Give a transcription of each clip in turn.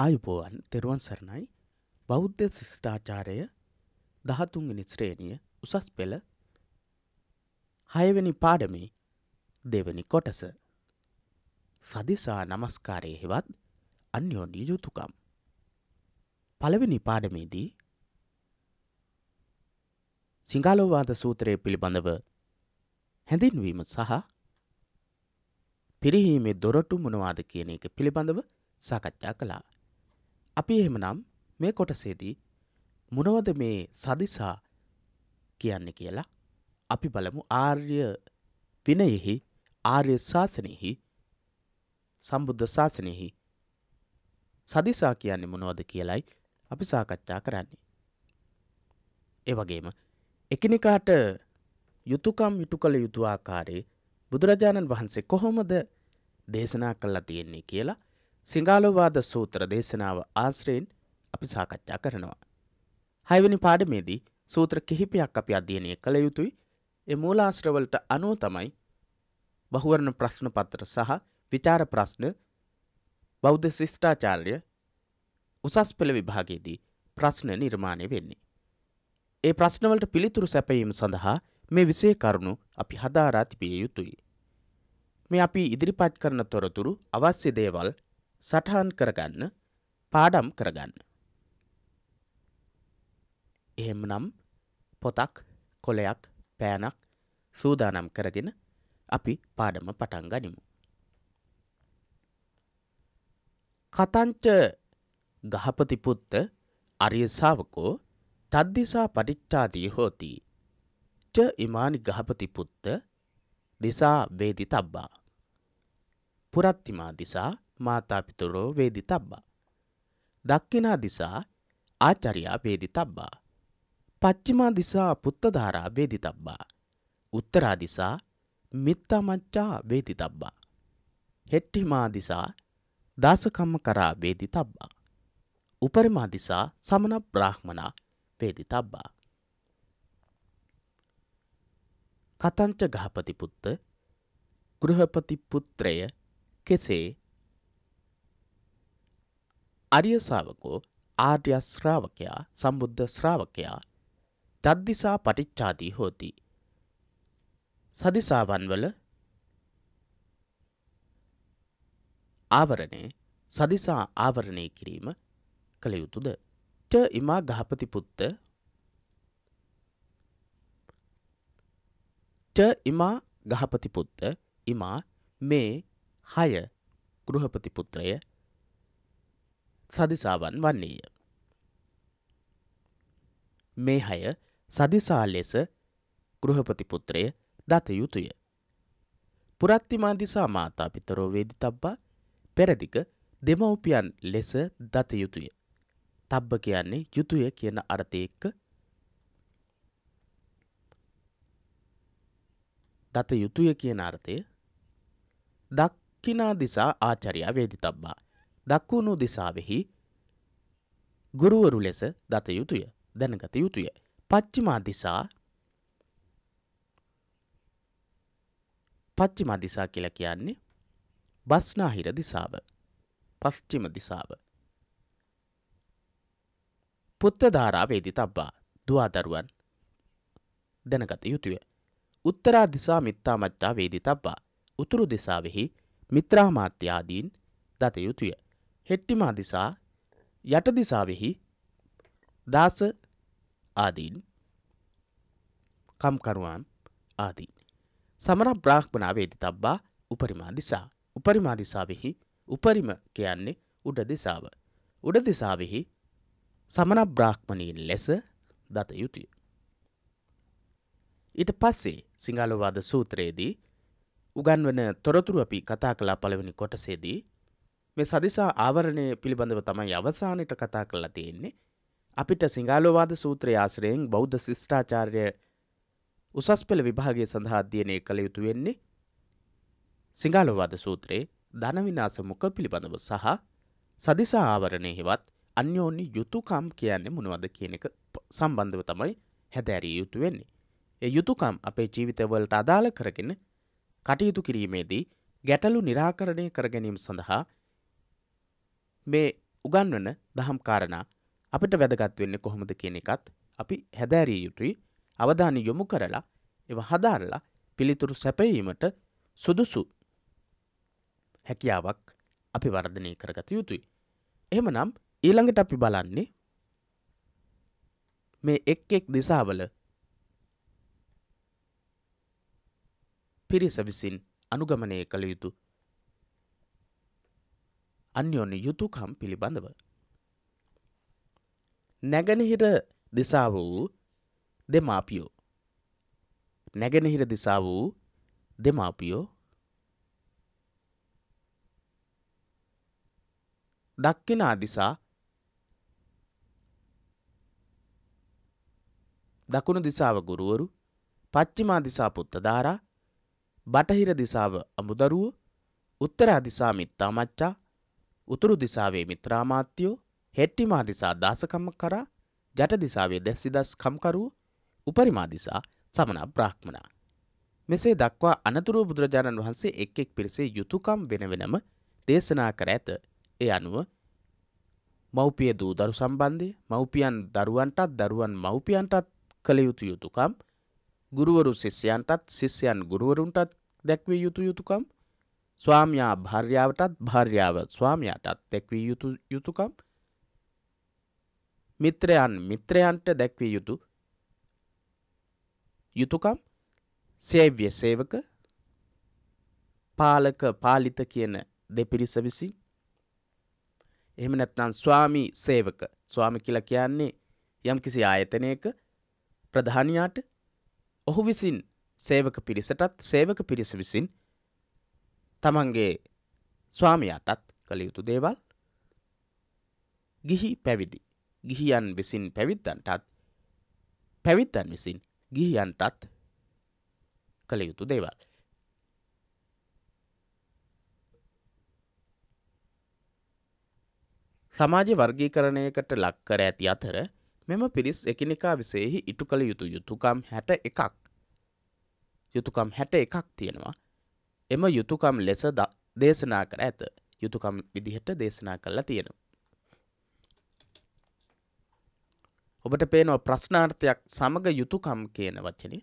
ආයුබෝවන් තෙරුවන් සරණයි බෞද්ධ ශිෂ්ඨාචාරය දහතුන්ගනි ශ්‍රේණිය උසස් පෙළ හයවැනි පාඩමේ දෙවනි කොටස සදිසා නමස්කාරය හෙවත් අන්‍යෝන්ඩි යුතුකම් පළවෙනි පාඩමේදී සිංගාලෝවාද සූත්‍රය පිළිබඳව හැඳින්වීම සහ පිරිහීමේ දොරටු මොනවාද කියන එක පිළිබඳව සාකච්ඡා කළා අපි එහෙමනම් මේ කොටසේදී මොනවද මේ සදිසා කියන්න කියලා අපි බලමු ආර්ය විනයෙහි ආර්ය ශාසනයෙහි සම්බුද්ධ ශාසනයෙහි සදිසා කියන්නේ මොනවද කියලයි අපි සාකච්ඡා කරන්නේ. ඒ වගේම එකිනෙකාට යුතුයකම් යුතුය කළ යුතු ආකාරයේ බුදුරජාණන් වහන්සේ කොහොමද දේශනා කළා තියෙන්නේ කියලා සිංගාලෝවාද සූත්‍ර දේශනාව ආශ්‍රයෙන් අපි සාකච්ඡා කරනවා. හයවැනි පාඩමේදී සූත්‍ර කිහිපයක් අපි අධ්‍යයනය කළ යුතුයි එ මූලාශ්‍රවලට අනුව තමයි බහුවරණ ප්‍රශ්න පත්තර සහ විචාර ප්‍රශ්න බෞද්ධ ශිෂ්ඨාචාර්ය උසස් පෙළ විභාගයේදී ප්‍රශ්න නිර්මාණය වෙන්නේ. ඒ ප්‍රශ්නවලට පිළිතුරු සැපයීම සඳහා මේ විසේ කරුණු අපි හදාරා තිබිය යුතුයි. මේ අපි ඉදිරිපත් කරන තොරතුරු අවශ්‍ය දේවල් සටහන් කරගන්න පාඩම් කරගන්න. එහෙම නම් පොතක් කොලයක් පෑනක් සූදානම් කරගෙන අපි පාඩම පටන් ගනිමු. කතංච ගහපතිපුත්ත අරියසාාවකෝ තද්දිසා පටිච්චාදී හෝති ච ඉමානි ගහපතිපුත්ත දිසා වේදි තබ්බා. පුරත්තිමා දිසා මාතාපිතුරෝ වේදි තබ්බා. දක්කිනා දිසා ආචරයා වේදි තබ්බා. පච්චිමා දිසා පුත්තධාරා වේදි තබ්බා. උත්තරා දිසා මිත්තමච්චා වේදි තබ්බා. හෙට්ටිමා දිසා දාසකම්ම කරා වේදි තබ්බා. උපරිමා දිසා සමන බ්‍රාහ්මනා වේදි තබ්බා. කතංච ගහපති පුත්ත ගෘහපති පුත්‍රය කෙසේ අරිය ශාවකෝ ආර්ය ශ්‍රාවකයා සම්බුද්ධ ශ්‍රාවකයා තද්දිසා පටිච්චාදී හෝති. සදිසාවන්වල ආවරණය සදිසා ආවරණය කිරීම කළ යුතුද. ච ඉමා ගහපතිපුත්ත ච ඉමා ගහපතිපුත්ත ඉමා මේ හය ගෘහපතිපුත්‍රය සදිසාවන් වන්නේය. මේ හය සදිසා ලෙස ගෘහපතිපුත්‍රය දත යුතුය. පුරත්තිමාදිසා මාතාපිතරෝ වේදි තබ්බා පෙරදික දෙමවපියන් ලෙස දත යුතුය. තබ්බ කියන්නේ යුතුය කියන අර්ථයක දත යුතුය කියන අර්ථය දක්කිනා දිසා ආචරයා වේදි තබ්බා දක්වුණු දිසාවෙහි ගුරුවරු ලෙස දත යුතුය දැනගත යුතුය. පච්චිමා දිසා පච්චිමා දිසා කියලා කියන්නේ බස්නාහිර දිසාව පස්්චිම දිසාව. පුත්තධාරාවේදි තබ්බා දවාදරුවන් දැනගත යුතුය. උත්තරා දිසා මිත්තා මච්චා වේදි තබ්බා උතුරු දෙසාවෙහි මිත්‍රාමාත්‍යාදීන් දත යුතුය. හෙට්ටිමා දිසා යට දිසාවෙහි දාස ආදීන් කම්කරුවන් ආදී. සමන බ්‍රාහ්මණාවේදි තබ්බා උපරිමා දිසා. උපරිමා දිසාවෙහි උපරිම කියන්නේ උඩ දිසාව. උඩ දිසාවෙහි සමන බ්‍රාහ්මණීන් ලෙස දත යුතුය. ඊට පස්සේ සිංහලවාද සූත්‍රයේදී උගන්වන තොරතුරු අපි කතා කලා පළවෙනි කොටසේදී මේ සදිසා ආවරණය පිළිබඳව තමයි අවසානයට කතා කරලා තියෙන්නේ. අපිට සිංහලෝවාද සූත්‍රය ආශ්‍රයෙන් බෞද්ධ ශිෂ්ඨාචාර්ය උසස් පෙළ විභාගය සඳහා අධ්‍යයනය කළ යුතු වෙන්නේ සිංහලෝවාද සූත්‍රයේ ධනවිනාසමුක පිළිබඳව සහ සදිසා ආවරණය හෙවත් අන්‍යෝනි යුතුකම් කියන්නේ මොනවද කියන එක සම්බන්ධව තමයි හැදෑරිය යුතු වෙන්නේ. ඒ යුතුකම් අපේ ජීවිතවලට අදාළ කරගෙන කටයුතු කිරීමේදී ගැටලු නිරාකරණය කර ගැනීම සඳහා මේ උගන්වන දහම් කාරණා අපිට වැදගත් වෙන්නේ කොහොමද කියන එකත් අපි හැදෑරිය යුතුයි අවධානය යොමු කරලා ඒව හදාරලා පිළිතුරු සැපයීමට සුදුසු හැකියාවක් අපි වර්ධනය කරගත යුතුයි. එහෙමනම් ඊළඟට අපි බලන්නේ මේ එක් එක් දිසාවල පිරිස විසින් අනුගමනය කළ යුතු අන්‍යෝන්‍ය යුතුකම් පිළිබඳව. නැගනහිර දිසා වූ දෙමාපියෝ. නැගනහිර දිසා වූ දෙමාපියෝ දක්කිනා දිසා දකුණු දිසාව ගුරුවරු පච්චිමා දිසා පුත්තධාරා බටහිර දිසාව අමුදරුව උත්තරා දිසා මිත්තා මච්චා උතුරු දිසාවේ මිත්‍රාමාත්‍යෝ හෙට්ටිමා දිසා දාසකම්ම කරා ජට දිසාවේ දැස්සිදස් කම්කරුව උපරිමා දිසා සමන බ්‍රාහ්මණා. මෙසේ දක්වා අනතුරුව බුදුරජාණන් වහන්සේ එක් එක් පිරිසේ යුතුකම් වෙනවෙනම දේශනා කර ඇත ඒ අනුව මව්පිය දූ දරු සම්බන්ධය මව්පියන් දරුවන්ටත් දරුවන් මව්පියන්ටත් කළ යුතු යුතුකම් ගුරුවරු ශිෂ්‍යයන්ටත් ශිෂ්‍යයන් ගුරුවරුන්ටත් දැක්විය යුතු යුතුකම් ස්වාමයා භාර්යාවටත් භාර්යාව ස්වාමයාටත් දැක්විය යුතු යුතුකම් මිත්‍රයන් මිත්‍රයන්ට දැක්විය යුතු යුතුකම් සේව්‍ය සේවක පාලක පාලිත කියන දෙපිරිස විසින් එහෙම නැත්නම් ස්වාමී සේවක ස්වාමි කියලා කියන්නේ යම්කිසි ආයතනයක ප්‍රධානියාට ඔහු විසින් සේවක පිරිසටත් සේවක පිරිස විසින් තමන්ගේ ස්වාමයටත් කළ යුතු දේවල් ගිහි පැවිදි ගිහියන් විසින් පැවිද්දන්ටත් පැවිද්දන් විසින් ගිහියන්ටත් කළ යුතු දේවල්. සමාජ වර්ගීකරණයකට ලක්කර ඇති අතර මෙම පිරිස් එකිනෙකා විසෙහි ඉටු කළ යුතු යුතුකම් හැට එකක් යුතුකම් හැට එකක් තියෙනවා එම යුතුයකම් ලෙස දේශනා කර ඇත. යුතුයකම් විදිහට දේශනා කළා තියෙනවා. ඔබට පේනවා ප්‍රශ්නාර්ථයක් සමග යුතුයකම් කියන වචනේ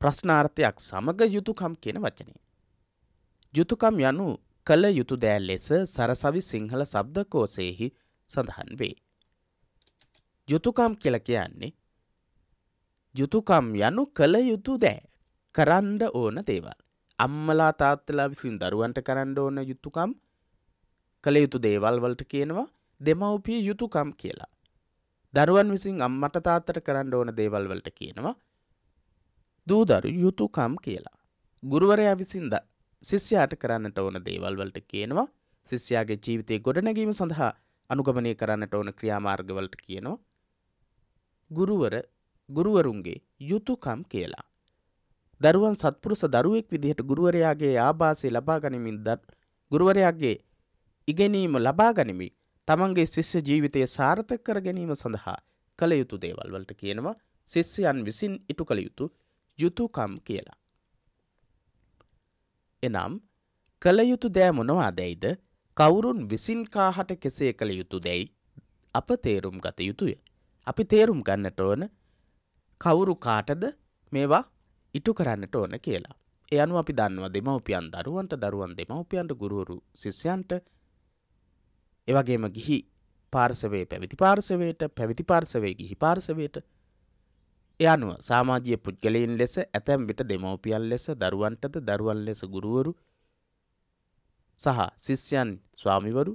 ප්‍රශ්නාර්ථයක් සමග යුතුයකම් කියන වචනේ යුතුයකම් යනු කල යුතු දෑ ලෙස සරසවි සිංහල શબ્දකෝෂයේහි සඳහන් වේ යුතුයකම් කියලා කියන්නේ යුතුයකම් යනු කල යුතු දෑ කරන්න ඕන දේවල් අම්මලා තාත්තලා විසින් දරුවන්ට කරන්න ඕන යුතුකම් කළ යුතු දේවල් වලට කියනවා දෙමව්පිය යුතුකම් කියලා. දරුවන් විසින් අම්මට තාත්තට කරන්න ඕන දේවල් වලට කියනවා දූදරු යුතුකම් කියලා. ගුරුවරයා විසින් ද ශිෂ්‍යයාට කරන්නට ඕන දේවල් වලට කියනවා ශිෂ්‍යයාගේ ජීවිතය ගොඩනැගීම සඳහා අනුගමනය කරන්නට ඕන ක්‍රියාමාර්ග වලට කියනවා ගුරුවර ගුරුවරුන්ගේ යුතුකම් කියලා. දරුවන් සත්පුරුෂ දරුවෙක් විදිහට ගුරුවරයාගේ ආభాසය ලබා ගනිමින් ගුරුවරයාගේ ඉගෙනීම ලබා ගනිමි. තමන්ගේ ශිෂ්‍ය ජීවිතය සාර්ථක කර ගැනීම සඳහා කළ යුතු දේවල් වලට කියනවා ශිෂ්‍යයන් විසින් ඉටු කළ යුතු යුතුයකම් කියලා. එනම් කළ යුතු දෑ මොනවාදැයිද කවුරුන් විසින් කාහට කෙසේ කළ යුතු දැයි අප තේරුම් ගත යුතුය. අපි තේරුම් ගන්නට ඕන කවුරු කාටද මේවා ඉටු කරන්නට ඕන කියලා. ඒ අනුව අපි දන්නවා දෙමවපියන් දරුවන්ට දරුවන් දෙමවපියන්ට ගුරුවරු ශිෂ්‍යයන්ට එවගේම ගිහි පාර්සවේ පැවිති පාර්සවයට පැවිති පාර්සවේ ගිහි පාර්සවයට එ අනුව සාමාජය පුද්ගලයින් ලෙස ඇතැම් විට දෙමවපියන් ලෙස දරුවන්ටද දරුවන් ලෙස ගුරුවරු සහ ශිෂ්‍යයන් ස්වාමිවරු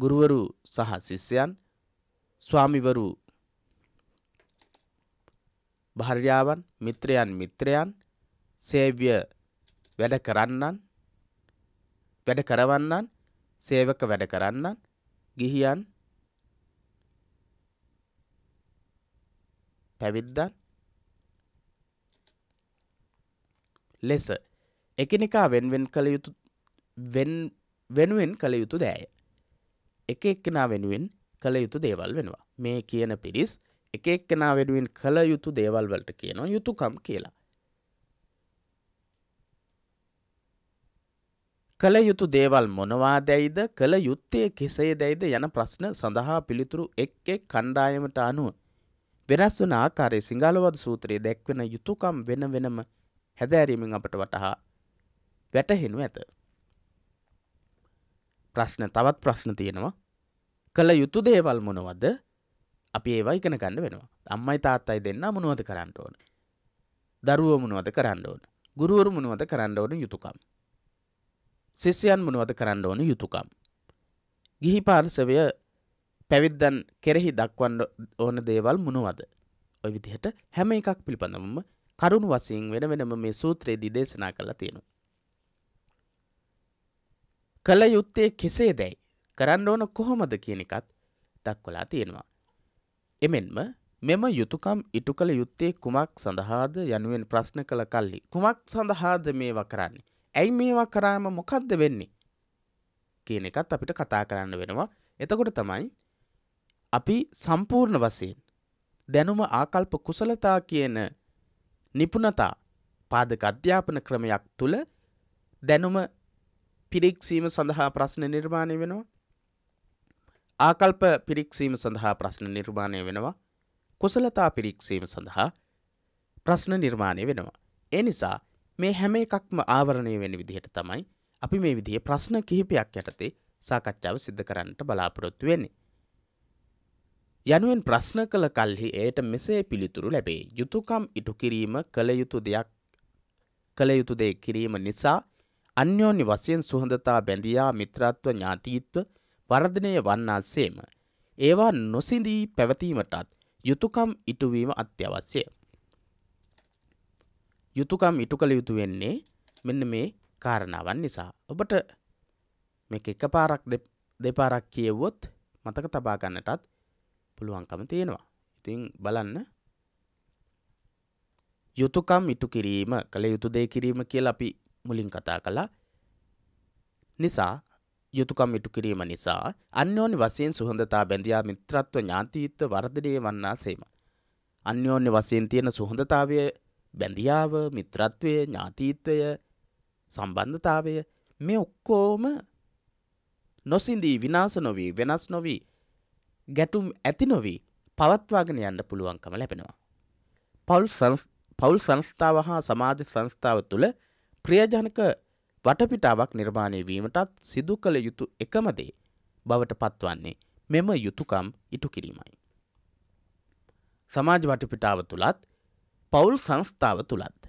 ගුරුවරු සහ ශිෂ්‍යයන් ස්වාමිවරු භාර්යාවන් මිත්‍රයන් මිත්‍රයන් සේව්‍ය වැඩ කරන්නන් වැඩ කරවන්නන් සේවක වැඩ කරන්නන් ගිහියන් පැවිද්දන් ලෙස එකනිකා වෙන්වෙන් කළ යුතු වෙනුවෙන් කළ යුතු දෑය. එක එක්කෙනා වෙනුවෙන් කළ යුතු දේවල් වෙනවා. මේ කියන පිරිස් එක එක්කෙනා වෙනුවෙන් කළ යුතු දේවල් වලට කියනවා යුතුකම් කියලා. කළ යුතු දේවල් මොනවා දැයිද කළ යුත්තේ කෙසේ දැයිද යන ප්‍රශ්න සඳහා පිළිතුරු එක් එක් කණ්ඩායමට අනුව වෙනස් වන ආකාරය සිංහලවද සූත්‍රයේ දැක්වෙන යුතුකම් වෙන වෙනම හැදෑරීමෙන් අපට වටහා වැටහෙනු ඇත. ප්‍රශ්න තවත් ප්‍රශ්න තියෙනවා කළ යුතු දේවල් මොනවද අපි ඒවා ඉගෙන ගන්න වෙනවා. අම්මයි තාත්තයි දෙන්න මොනවද කරන්න ඕන. දරුවෝ මොනවද කරන්න ඕන. ගුරුවරු මොනවද කරන්න ඕන යුතුයකම්. ශිෂ්‍යයන් මොනවද කරන්න ඕන යුතුයකම්. ගිහි පාර්ශවය පැවිද්දන් කෙරෙහි දක්වන්න ඕන දේවල් මොනවද. ඔය විදිහට හැම එකක් පිළිබඳවම කරුණු වසින් වෙන වෙනම මේ සූත්‍රයේදී දේශනා කරලා තියෙනවා. කළ යුත්තේ කෙසේ දැයි කරන්න ඕන කොහොමද කියන එකත් දක්වලා තියෙනවා. එමෙන්ම මෙම යුතුකම් ඉටු කළ යුත්තේ කුමක් සඳහාද යනුවෙන් ප්‍රශ්න කළ කල්ලි කුමක් සඳහාද මේවා කරන්නේ ඇයි මේවා කරාම මොකක්ද වෙන්නේ කියන එකත් අපිට කතා කරන්න වෙනවා එතකොට තමයි අපි සම්පූර්ණ වසයෙන් දැනුම ආකල්ප කුසලතා කියන නිපුණතා පාදක අධ්‍යාපන ක්‍රමයක් තුළ දැනුම පිරික්සීම සඳහා ප්‍රශ්න නිර්මාණය වෙනවා ආකල්ප පිරික්සීම සඳහා ප්‍රශ්න නිර්මාණය වෙනවා කුසලතා පිරික්සීම සඳහා ප්‍රශ්න නිර්මාණය වෙනවා. ඒ නිසා මේ හැම එකක්ම ආවරණය වෙන විදිහට තමයි අපි මේ විදිහ ප්‍රශ්න කිහිපයක් යටතේ සාකච්ඡාව සිද්ධ කරන්නට බලාපොරොත්තු වෙන්නේ. යනුවෙන් ප්‍රශ්න කළ කල්හි එයට මෙසේ පිළිතුරු ලැබේ. යුතුකම් ඉටු කිරීම කළ යුතු දෙයක් කළ යුතු දෙය කිරීම නිසා අන්‍යෝන්‍ය වසයෙන් සුහඳතා බැඳියා මිත්‍රත්ව ඥාතීත්ව වර්ධනය වන්නාසේම. ඒවා නොසිඳී පැවතීමටත් යුතුකම් ඉටුවීම අත්‍යවශ්‍යය. යුතුකම් ඉටු කළ යුතු වෙන්නේ මෙන්න මේ කාරණාවන් නිසා. ඔබට මේ එක පාරක් දෙපාරක් කියවොත් මතක තබා ගන්නටත් පුළුවන්කම තියෙනවා. ඉතින් බලන්න යුතුකම් ඉටු කිරීම කළ යුතු දේ කිරීම කියලා අපි මුලින් කතා කළා. නිසා යුතුයකම් ඉටු කිරීම නිසා අන්‍යෝන්‍ය වශයෙන් සුහඳතා බැඳියා මිත්‍රත්ව ඥාතිත්ව වර්ධනය වන්නාසේම. අන්‍යෝන්‍ය වශයෙන් තියෙන සුහඳතාවය බැඳියාව මිත්‍රත්වය ඥාතිත්වය සම්බන්ධතාවය මේ ඔක්කෝම නොසින්දී විනාස නොවී වෙනස් නොවී ගැටුම් ඇති නොවී පවත්වාගෙන යන්න පුළුවන්කම ලැබෙනවා. පවුල් පවුල් සංස්ථාව හා සමාජ සංස්ථාව තුළ ප්‍රියජනක වටපිටාවක් නිර්මාණය වීමටත් සිදු කළ යුතු එකම දේ බවට පත්වන්නේ මෙම යුතුයකම් ඉටු කිරීමයි. සමාජ වටපිටාව තුලත් පවුල් සංස්ථාව තුලත්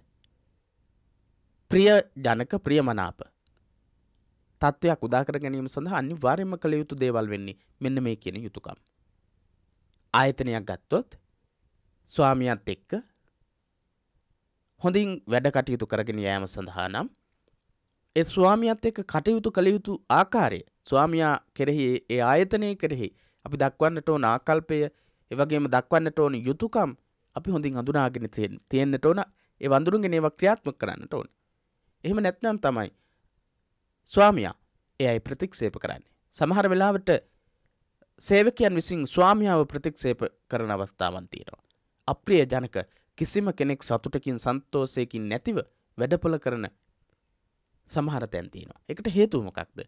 ප්‍රිය ජනක ප්‍රියමනාප තත්ත්වයක් උදාකර ගැනීම සඳහා අනිවාර්යයෙන්ම කළ යුතු දේවල් වෙන්නේ මෙන්න මේ කියන යුතුයකම්. ආයතනයක් ගත්තොත් ස්වාමියාත් එක්ක හොඳින් වැඩ කටයුතු කරගෙන යාම සඳහා නම් ඒ ස්වාමියත් එක්ක කටයුතු කළ යුතු ආකාරය ස්වාමියා කෙරෙහි ඒ ආයතනය කෙරෙහි අපි දක්වන්නට ඕන ආකල්පය ඒ වගේම දක්වන්නට ඕන යුතුයකම් අපි හොඳින් හඳුනාගෙන තියෙන්නට ඕන ඒ වඳුරුන්ගෙන ඒවා ක්‍රියාත්මක කරන්නට ඕන. එහෙම නැත්නම් තමයි ස්වාමියා එයයි ප්‍රතික්ෂේප කරන්නේ. සමහර වෙලාවට සේවකයන් විසින් ස්වාමියාව ප්‍රතික්ෂේප කරන අවස්ථාවන් තියෙනවා. අප්‍රිය ජනක කිසිම කෙනෙක් සතුටකින් සන්තෝෂයකින් නැතිව වැඩපොළ කරන සමහර තැන්තිනවා එකට හේතුමකක්ද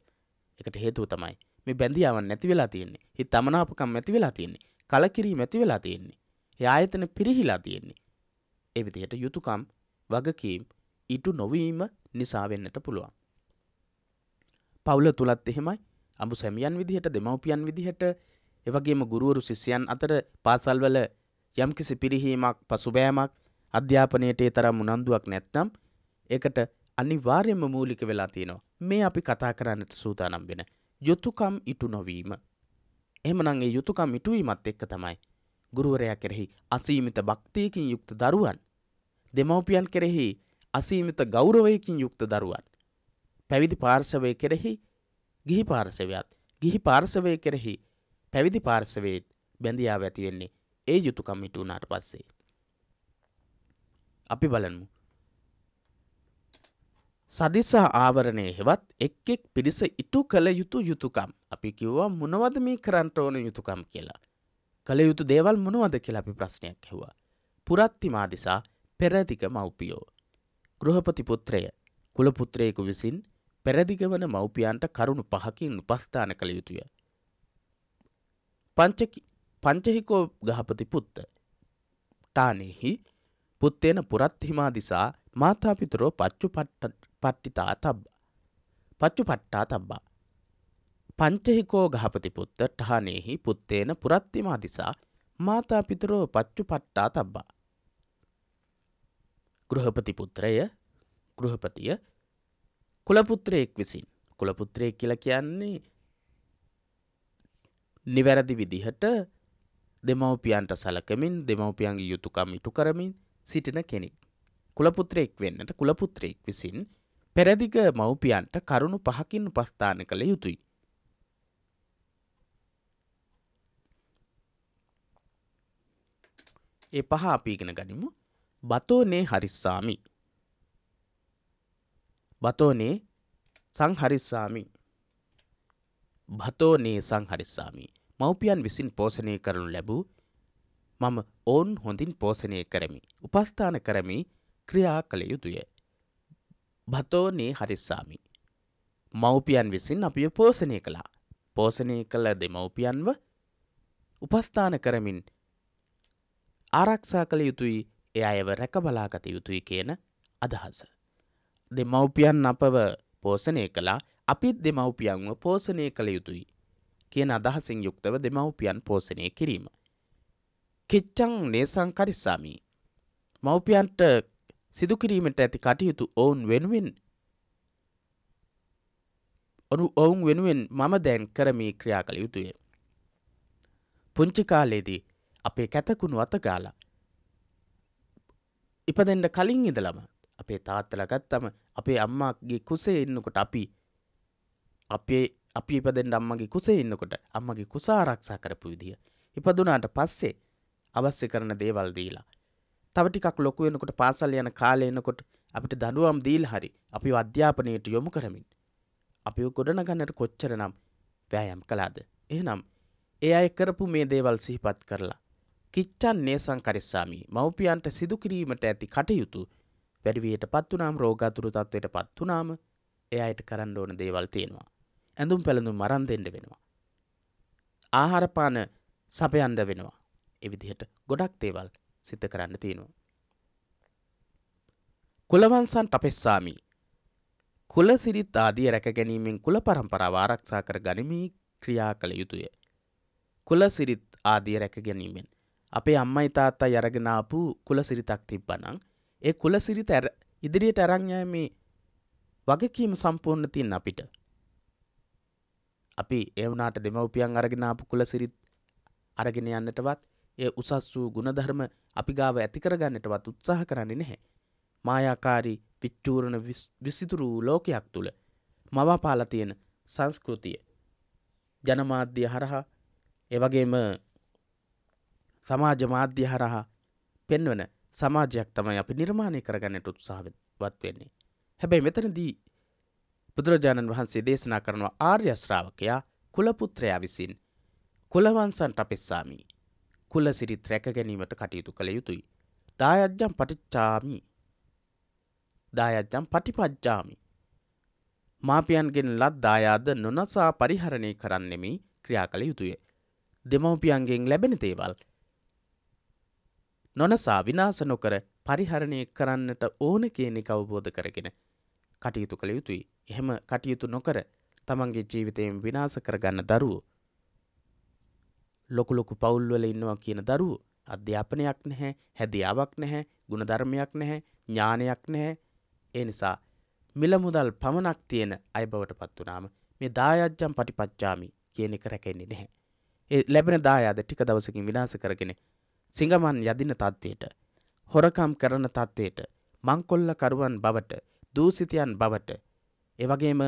එකට හේතුව තමයි මේ බැඳියාවන් නැති වෙලා තියෙන්නේ හි තමනාපකම් ඇති වෙලා තියෙන්නේ කලකිරීම ඇති වෙලා තියෙන්නේ ඒ ආයතන පිරිහිලා තියෙන්නේ ඒ විදිහට යුතුයකම් වගකීම් ඉටු නොවීම නිසා වෙන්නට පුළුවන් පවුල තුලත් එහෙමයි අඹු සැමියන් විදිහට දෙමව්පියන් විදිහට එවගේම ගුරුවරු ශිෂ්‍යයන් අතර පාසල්වල යම්කිසි පිරිහීමක් පසුබෑමක් අධ්‍යාපනයට ඒ තරම් උනන්දුවක් නැත්නම් ඒකට අනිවාර්යම මූලික වෙලා තියෙනවා. මේ අපි කතා කරන්නට සූදානම් වෙන යුතුයකම් ඉටු නොවීම. එහෙමනම් ඒ යුතුයකම් ඉටුවීමත් එක්ක තමයි ගුරුවරයා කෙරෙහි අසීමිත භක්තියකින් යුක්ත දරුවන් දෙමව්පියන් කෙරෙහි අසීමිත ගෞරවයකින් යුක්ත දරුවන් පැවිදි පාර්ශවය කෙරෙහි ගිහි පාර්ශවයත් ගිහි පාර්ශවය කෙරෙහි පැවිදි පාර්ශවයේත් බැඳියාව ඇතිවෙන්නේ ඒ යුතුයකම් ඉටු වුණාට පස්සේ. අපි බලමු සදිසා ආවරණය හෙවත් එක් එක් පිරිස ඉටු කළ යුතු යුතුකම් අපි කිව්වා මොනවද මේ කරන්ට ඕන යුතුකම් කියලා. කළ යුතු දේවල් මොනවද කියලා අපි ප්‍රශ්නයක් හෙවා. පුරත්තිමාදිසා පෙරදිග මව්පියෝ. ගෘහපති පුත්‍රය කුලපුත්‍රයෙකු විසින් පෙරදිගවන මව්පියන්ට කරුණු පහකින් උපස්ථාන කළ යුතුය. පංචහිකෝ ගහපති පුත්ත ටානෙහි පුත්තේන පුරත්හිමාදිසා මාතාපිතරෝ පච්චු පට්ට පට්ටිතා තබ්බ. පච්චු පට්ටා තබ්බා. පංචහිකෝ ගහපතිපුත්ත ටහනෙහි පුත්තේන පුරත්තිමාතිසා මාතා පිතරෝ පච්චු පට්ටා තබ්බා. ගෘහපතිපුත්‍රය ගෘහපතිය කුලපුත්‍රයෙක් විසින් කුලපුත්‍රය කියල කියන්නේ නිවැරදි විදිහට දෙමවපියන්ට සලකමින් දෙමවපියන්ගේ යුතුකම් ඉටු කරමින් සිටින කෙනෙක්. කුලපුත්‍රයෙක් වෙන්නට කුලපුත්‍රයෙක් විසින් පෙරදිග මව්පියන්ට කරුණු පහකින් උපස්ථාන කළ යුතුයි. ඒ පහ අපි ඉගෙන ගනිමු බතෝනේ හරිස්සාමි බතෝනේ සංහරිස්සාමි බතෝනේ සංහරිස්සාමි මව්පියන් විසින් පෝෂණය කරනු ලැබූ මම ඔවුන් හොඳින් පෝෂණය කරමි උපස්ථාන කරමි ක්‍රියා කළ යුතුය භතෝනේ හරිස්සාමි. මව්පියන් විසින් අපිය පෝෂණය කළා. පෝෂණය කළ දෙමව්පියන්ව උපස්ථාන කරමින් ආරක්ෂා කළ යුතුයි එ අයව රැකබලාගත යුතුයි කියන අදහස. දෙමව්පියන් අපව පෝෂණය කළා අපිත් දෙමව්පියන්ව පෝෂණය කළ යුතුයි කියන අදහසින් යුක්තව දෙමව්පියන් පෝෂණය කිරීම. කිච්චං නේසං කරිස්සාමි. මව්පියන්ට සිදුකිරීමට ඇති කටයුතු ඔවුන් වෙනුවෙන් ඔනු ඔවුන් වෙනුවෙන් මම දැන් කරමී ක්‍රියා කළ යුතුය. පුංචි කාලයේදී අපේ කැතකුණු අතගාලා ඉපදෙන්ට කලින් ඉඳලම අපේ තාත්තල ගත්තම අපේ අම්මාගේ කුසේ ඉන්නකොට අපි අපේ අපි ඉපදෙන්ට අම්මගේ කුසේ ඉන්නකොට අම්මගේ කුසා ආරක්ෂා කරපු විදිය. ඉපදුනාට පස්සේ අවශ්‍ය කරන දේවල් දීලා තව ටිකක් ලොකු වෙනකොට පාසල් යන කාලේ එනකොට අපිට දඬුවම් දීලා හරි අපිව අධ්‍යාපනයට යොමු කරමින් අපිව ගොඩනගන්නට කොච්චරනම් වෑයම් කළාද එහෙනම් ඒ අය කරපු මේ දේවල් සිහිපත් කරලා කිච්චන් නේසං කරිස්සාමි මව්පියන්ට සිදු කිරීමට ඇති කටයුතු වැඩිවියට පත් වුණාම රෝගාතුරු තත්ත්වයට පත් වුණාම ඒ අයට කරන්න ඕන දේවල් තියෙනවා ඇඳුම් පැළඳුම් මරන් දෙන්න වෙනවා ආහාර පාන සපයන්න වෙනවා ඒ විදිහට ගොඩක් දේවල් සිද්ධ කරන්න තියෙනවා. කුලවංශන් තපෙස්සාමි කුල සිරිත් ආදී රැක ගැනීමෙන් කුල પરම්පරාව ආරක්ෂා කර ගනිමි ක්‍රියා කළ යුතුය. කුල සිරිත් ආදී රැක ගැනීමෙන් අපේ අම්මයි තාත්තයි අරගෙන ආපු කුල සිරිතක් තිබ්බනම් ඒ කුල සිරිත ඉදිරියට අරන් යෑමේ වගකීම සම්පූර්ණ තියෙන අපිට. අපි ඒ වුණාට දෙමව්පියන් අරගෙන ආපු කුල සිරිත් අරගෙන යන්නටවත් ඒ උසස් වූ ගුණධර්ම අපි ගාව ඇතිකරගන්නටවත් උත්සාහ කරන්නේ නැහැ. මායාකාරී පිච්චූරණ විසිතුරු වූ ලෝකයක් තුළ මවාපාලා තියෙන සංස්කෘතිය ජනමාධ්‍ය හරහා එවගේම සමාජ මාධ්‍ය හරහා පෙන්වන සමාජයක් තමයි අපි නිර්මාණය කරගන්නට උත්සාහවත් වෙන්නේ. හැබැයි මෙතනදී බුදුරජාණන් වහන්සේ දේශනා කරනවා ආර්ය ශ්‍රාවකයා කුලපුත්‍රයා විසින් කුලවංසන්ට අපෙස්සාමී කුල සිරිත් රැක ගැනීමට කටයුතු කළ යුතුයි. දායජ්ජම් පටිච්චාමි දායජ්ජම් පටිපජ්ජාමි. මාපියන්ගෙන් ලත් දායාද නොනසා පරිහරණය කරන්නෙමි ක්‍රියා කළ යුතුය. දෙමවපියන්ගෙන් ලැබෙන තේවල්. නොනසා විනාස නොකර පරිහරණය කරන්නට ඕන කියනෙ අවබෝධ කරගෙන. කටයුතු කළ යුතුයි. එහෙම කටයුතු නොකර තමන්ගේ ජීවිතයෙන් විනාස කරගන්න දරුවෝ. ලොකු ලොකු පවුල්වල ඉන්නවා කියන දරුවෝ අධ්‍යාපනයක් නැහැ හැදියාවක් නැහැ ගුණධර්මයක් නැහැ ඥානයක් නැහැ ඒ නිසා මිල මුදල් පමණක් තියෙන අය බවට පත් වුනාම මේ දායජ්ජම් පටිපච්චාමි කියන එක රැකෙන්නේ නැහැ. ඒ ලැබෙන දායාද ටික දවසකින් විනාශ කරගෙන සිඟමන් යදින තත්ත්වයට හොරකම් කරන තත්ත්වයට මංකොල්ලකරුවන් බවට දූසිතයන් බවට ඒ වගේම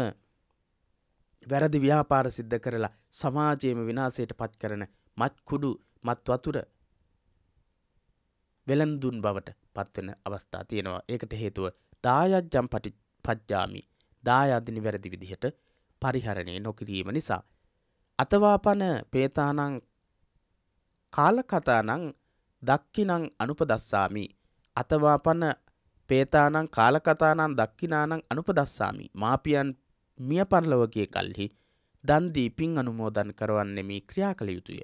වැරදි ව්‍යාපාර සිද්ධ කරලා සමාජයේම විනාශයට පත් කරන මත් කුඩු මත් වතුර වෙළඳුන් බවට පත්වෙන අවස්ථා තියෙනවා. ඒකට හේතුව දායජ්ජම් පටි පජ්ජාමි දායාදිනි වැරදි විදිහට පරිහරණය නොකිරීම නිසා. අතවාපන පේතානං කාලකතානං දක්කිනං අනුපදස්සාමි අතවාපන පේතානං කාලකතානං දක්කිනානං අනුපදස්සාමි මාපියන් මිය පරලවගේ කල්හි දන්දී පින් අනුමෝදන් කරවන්නේ මේ ක්‍රියා කළ යුතුය.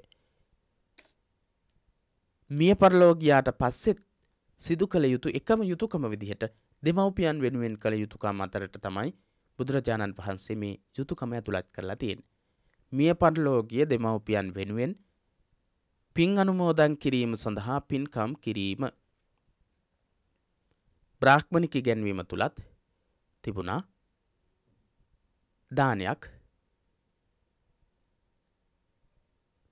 මිය පරලෝගයාට පස්සෙත් සිදු කළ යුතු එකම යුතුකම විදිහට දෙමව්පියන් වෙනුවෙන් කළ යුතුකම් අතරට තමයි බුදුරජාණන් වහන්සේ මේ යුතුකම ඇතුළත් කරලා තියෙන්. මිය පරලෝගිය දෙමව්පියන් වෙනුවෙන් පින් අනුමෝදන් කිරීම සඳහා පින්කම් කිරීම. බ්‍රාහ්මණිකි ගැන්වීම තුළත් තිබුණා දානයක්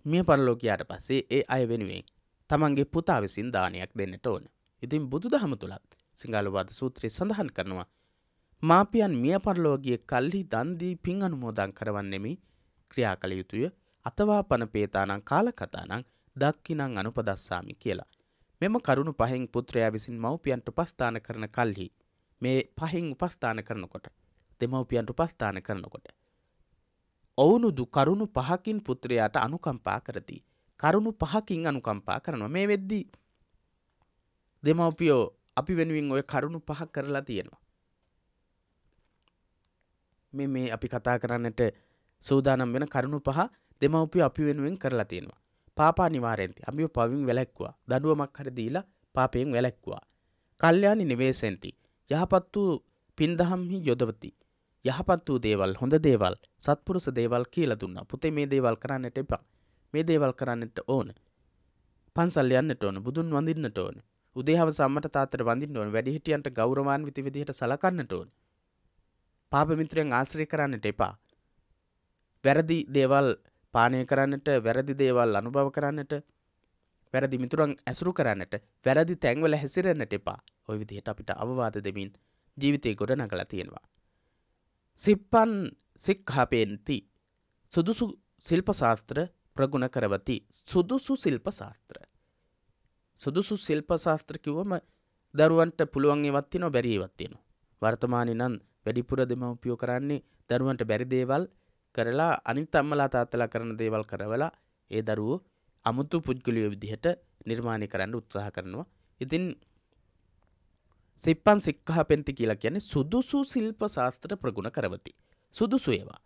මිය පරලෝකයාට පස්සේ ඒ අය වෙනුවෙන් තමන්ගේ පුතා විසින් දානයක් දෙන්නට ඕන. ඉතින් බුදු දහම තුළත් සිංහලවාද සූත්‍රය සඳහන් කරනවා. මාපියන් මිය පරලෝගිය කල්හි දන්දී පින් අනුමෝදන් කරවන්නෙමි ක්‍රියා කළ යුතුය අතවා පනපේතානං කාලකතානං දක්කිනං අනුපදස්සාමි කියලා. මෙම කරුණු පහෙන් පුත්‍රයා විසින් මව්පියන්ට උපස්ථාන කරන කල්හි මේ පහෙන් උපස්ථාන කරනකොට දෙමව්පියන්ට උපස්ථාන කරනකොට. ඔවුනුදු කරුණු පහකින් පුත්‍රයාට අනුකම්පා කරතිී. කරුණු පහකින් අනුකම්පා කරනවා මේ වෙද්දී දෙමව්පියෝ අපි වෙනුවෙන් ඔය කරුණු පහ කරලා තියෙනවා. මේ මේ අපි කතා කරන්නට සූදානම් වෙන කරුණු පහ දෙමව්පියෝ අපි වෙනුවෙන් කරලා තියෙනවා. පාපා නිවාරෙන්ති. අපි පවින් වැළැක්වුවා. දඩුවමක් හරි දීලා පාපයෙන් වැළැක්වුවා. කල්යාණි නිවේසෙන්ති. යහපත් වූ පින්දහම්හි යොදවති. යහපත් වූ දේවල් හොඳ දේවල් සත්පුරුෂ දේවල් කියලා දුන්නා. පුතේ මේ දේවල් කරන්නට එපා. මේ දේවල් කරන්නට ඕන පන්සල් යන්නට ඕන බුදුන් වඳන්නට ඕන උදේහව සම්මට තාතර වඳින්න ඕන වැඩිහිටියන්ට ගෞරවාන් විති විදිහට සලකන්නට ඕන පාපමිත්‍රයෙන් ආශ්‍රය කරන්නට එපා වැරදි දේවල් පානය කරන්නට වැරදි දේවල් අනුභව කරන්නට වැරදි මිතුරන් ඇසුරු කරන්නට වැරදි තැන්වල හැසිරෙන්න්නට එපා ඔය විදිහට අපිට අවවාද දෙමින් ජීවිතය ගොඩ නගලා තියෙනවා. සිප්පන් සික්හපෙන්ති සුදුසු සිල්පසාස්ත්‍ර ප්‍රගුණ කරවති සුදුසු ශිල්ප ශාස්ත්‍ර. සුදුසු ශිල්ප ශාස්ත්‍ර කිව්වම දරුවන්ට පුළුවන් ඒවත් තියෙනවා බැරි ඒවත් තියෙනවා. වර්තමානයේ නම් වැඩිපුර දෙමව්පියෝ කරන්නේ දරුවන්ට බැරි දේවල් කරලා අනිත් අම්මලා තාත්තලා කරන දේවල් කරවලා ඒ දරුවෝ අමුතු පුද්ගලයෝ විදිහට නිර්මාණය කරන්න උත්සාහ කරනවා. ඉතින් සිප්පන් සික්කහපෙන්ති කියලා කියන්නේ සුදුසු ශිල්ප ශාස්ත්‍ර ප්‍රගුණ කරවති. සුදුසු ඒවා.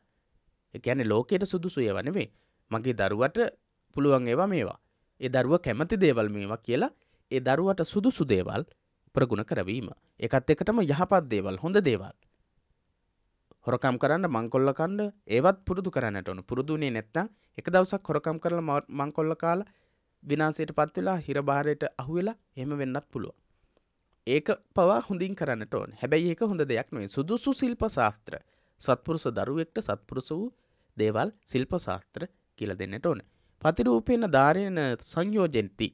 ඒ කියන්නේ ලෝකයට සුදුසු ඒවා නෙවෙයි. මගේ දරුවට පුළුවන් ඒවා මේවා. ඒ දරුව කැමති දේවල් මේවා කියලා ඒ දරුවට සුදුසු දේවල් ප්‍රගුණ කරවීම. එකත් එකටම යහපත් දේවල් හොඳ දේවල්. හොරකම් කරන්න මංකොල්ල කණ්ඩ ඒවත් පුරුදු කරන්නට ඕන පුරුදුනේ නැත්තම් එක දවසක් හොරකම් කරලා මංකොල්ල කාලා විනාශයට පත් වෙලා හිරබාරයට අහු වෙලා එහෙම වෙන්නත් පුළුවන්. ඒක පවා හොඳින් කරන්නට ඕන. හැබැයි ඒක හොඳ දෙයක් නෙවෙයි. සුදුසු ශිල්ප ශාස්ත්‍ර. සත්පුරුෂ දරුවෙක්ට සත්පුරුෂ වූ දේවල් ශිල්ප ශාස්ත්‍ර කියල දෙන්නට ඕන. පතිරූපේන ධාරයන සංයෝජෙන්ති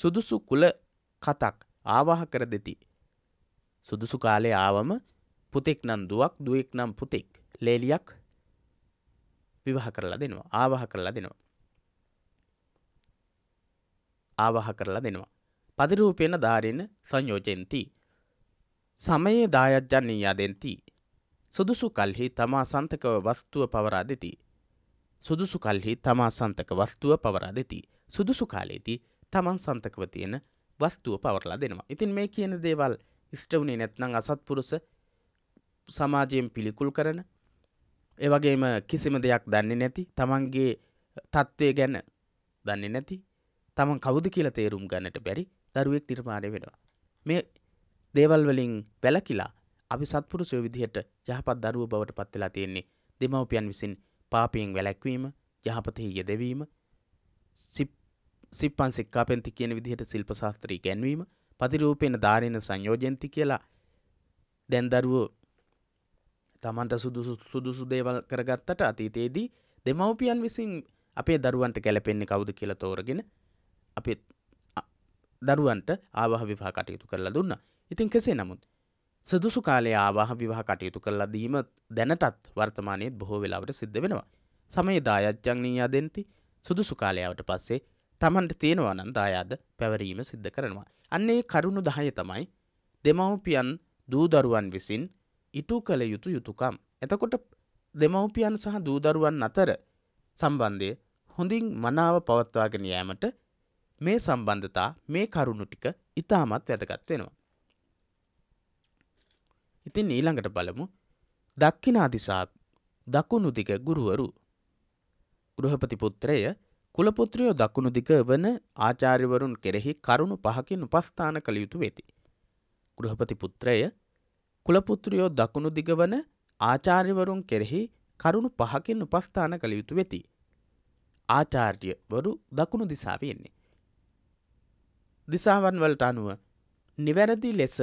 සුදුසු කුල කතක් ආවාහ කර දෙති. සුදුසු කාලේ ආවම පුතෙක් නම් දුවක් දුවෙක් නම් පුතෙක් ලේලියක් විවාහ කරලා දෙනවා ආවාහ කරලා දෙනවා. ආවාහ කරලා දෙනවා. පදිරූපයන ධාරෙන සංයෝජෙන්ති. සමයේ දායජ්ජන්නේයා දෙන්ති. සුදුසු කල්හි තමා සන්තකව වස්තුව පවරා දෙති. සුදුසු කල්හි තමා සන්තක වස්තුව පවරා දෙති. සුදුසු කාලේදී තමන් සන්තකව තියෙන වස්තුව පවරලා දෙනවා. ඉතින් මේ කියන දේවල් ඉෂ්ට වුණේ නැත්නම් අසත්පුරුෂ සමාජයෙන් පිළිකුල් කරන ඒ වගේම කිසිම දෙයක් දන්නේ නැති තමන්ගේ තත්ත්වය ගැන දන්නේ නැති තමන් කවුද කියලා තේරුම් ගන්නට බැරි දරුවෙක් නිර්මාණය වෙනවා. මේ දේවල් වලින් වැළකිලා අපි සත්පුරුෂයෝ විදිහට යහපත් දරුවෝ බවට පත් වෙලා තියෙන්නේ දෙමව්පියන් විසින් පාපයෙන් වැළැක්වීම යහපතෙහි යෙදවීම සිප්පන් සික්කාපෙන්ති කියන විදිහට ශිල්ප ශාස්ත්‍රී ගැන්වීම පතිරූපේන ධාරින සංයෝජන්ති කියලා දැන් දරුවෝ තමන්ට සුදුසු සුදුසු දේවල් කරගත්තට අතීතයේදී දෙමව්පියන් විසින් අපේ දරුවන්ට ගැලපෙන්නේ කවුද කියලා තෝරගෙන අපේ දරුවන්ට ආවාහ විවාහ කටයුතු කරලා දුන්නා. ඉතින් කෙසේ නමුත් සුදුසු කාලේ ආවාහ විවාහ කටයුතු කරලා දීම දැනටත් වර්තමානයේත් බොහෝ වෙලාවට සිද්ධ වෙනවා. සමේ දායජ්ජංනී යදෙන්ති සුදුසු කාලයාවට පස්සේ තමන්ට තියෙනවා නම් දායාද පැවරීම සිද්ධ කරනවා. අන්නේ කරුණු 10 තමයි දෙමව්පියන් දූ දරුවන් විසින් ඉටු කළ යුතු යුතුයකම්. එතකොට දෙමව්පියන් සහ දූ දරුවන් අතර සම්බන්ධය හොඳින් මනාව පවත්වාගෙන යෑමට මේ සම්බන්ධතා මේ කරුණු ටික ඉතාමත් වැදගත් වෙනවා. ඉතින් ඊළඟට බලමු දක්කිනාතිසා දකුණු දිග ගුරුවරු ගෘහපති පුත්‍රය කුලපුත්‍රයෝ දකුණු දිග වන ආචාර්යවරුන් කෙරෙහි කරුණු පහකින් උපස්ථාන කළ යුතු වෙති. ගෘහපති පුත්‍රය කුලපුත්‍රයෝ දකුණු දිග වන ආචාර්යවරුන් කෙරෙහි කරුණු පහකින් උපස්ථාන කළ යුතු වෙති. ආචාර්යවරු දකුණු දිසාවෙන්නේ. දිසාවන් වලට අනුව නිවැරදි ලෙස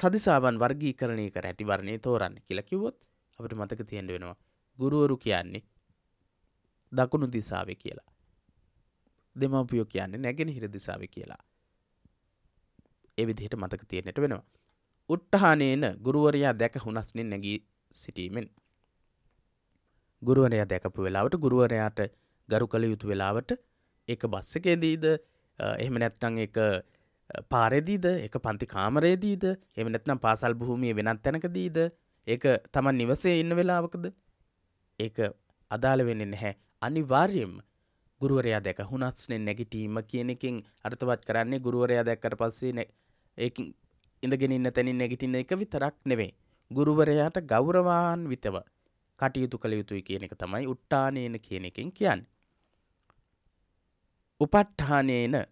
සදිසාවන් වර්ගීකරණය කර ඇති වර්ණය තෝරන්න කියලා කිව්වොත් අපිට මතක තියෙන්න වෙනවා ගුරුවරු කියන්නේ දකුණු දිසාවේ කියලා. දෙමව්පියෝ කියන්නේ නැගෙනහිර දිසාවේ කියලා. ඒ විදිහට මතක තියෙන්නට වෙනවා. උට්ටහානේන ගුරුවරයා දැක හුනස්නේ නැගී සිටීමෙන් ගුරුවරයා දැකපු වෙලාවට ගුරුවරයාට ගරු කළ යුතු වෙලාවට ඒක බස් එකේදීද එහෙම නැත්නම් ඒක පාරෙදීද එක පන්ති කාමරේදීද එමනැත්නම් පාසල් බොහොමිය වෙනත් තැනකදීද ඒ තමන් නිවසේ ඉන්න වෙලාවකද ඒ අදාළ වෙන්නේ නැහැ අනිවාර්යම් ගුරුවරයා දැක හුනස්නේ නැගිටීම කියන එකින් අර්ථවත් කරන්නේ ගුරුවරයා දැක්කට පස්සේ ඒකින් ඉඳගෙන ඉන්න තැනින් නැගිටින එක විතරක් නෙවේ ගුරුවරයාට ගෞරවාන්විතව කටයුතු කළ යුතුයි කියන එක තමයි උට්ටානේන කියන එකෙන් කියන්නේ උපට්ඨානේන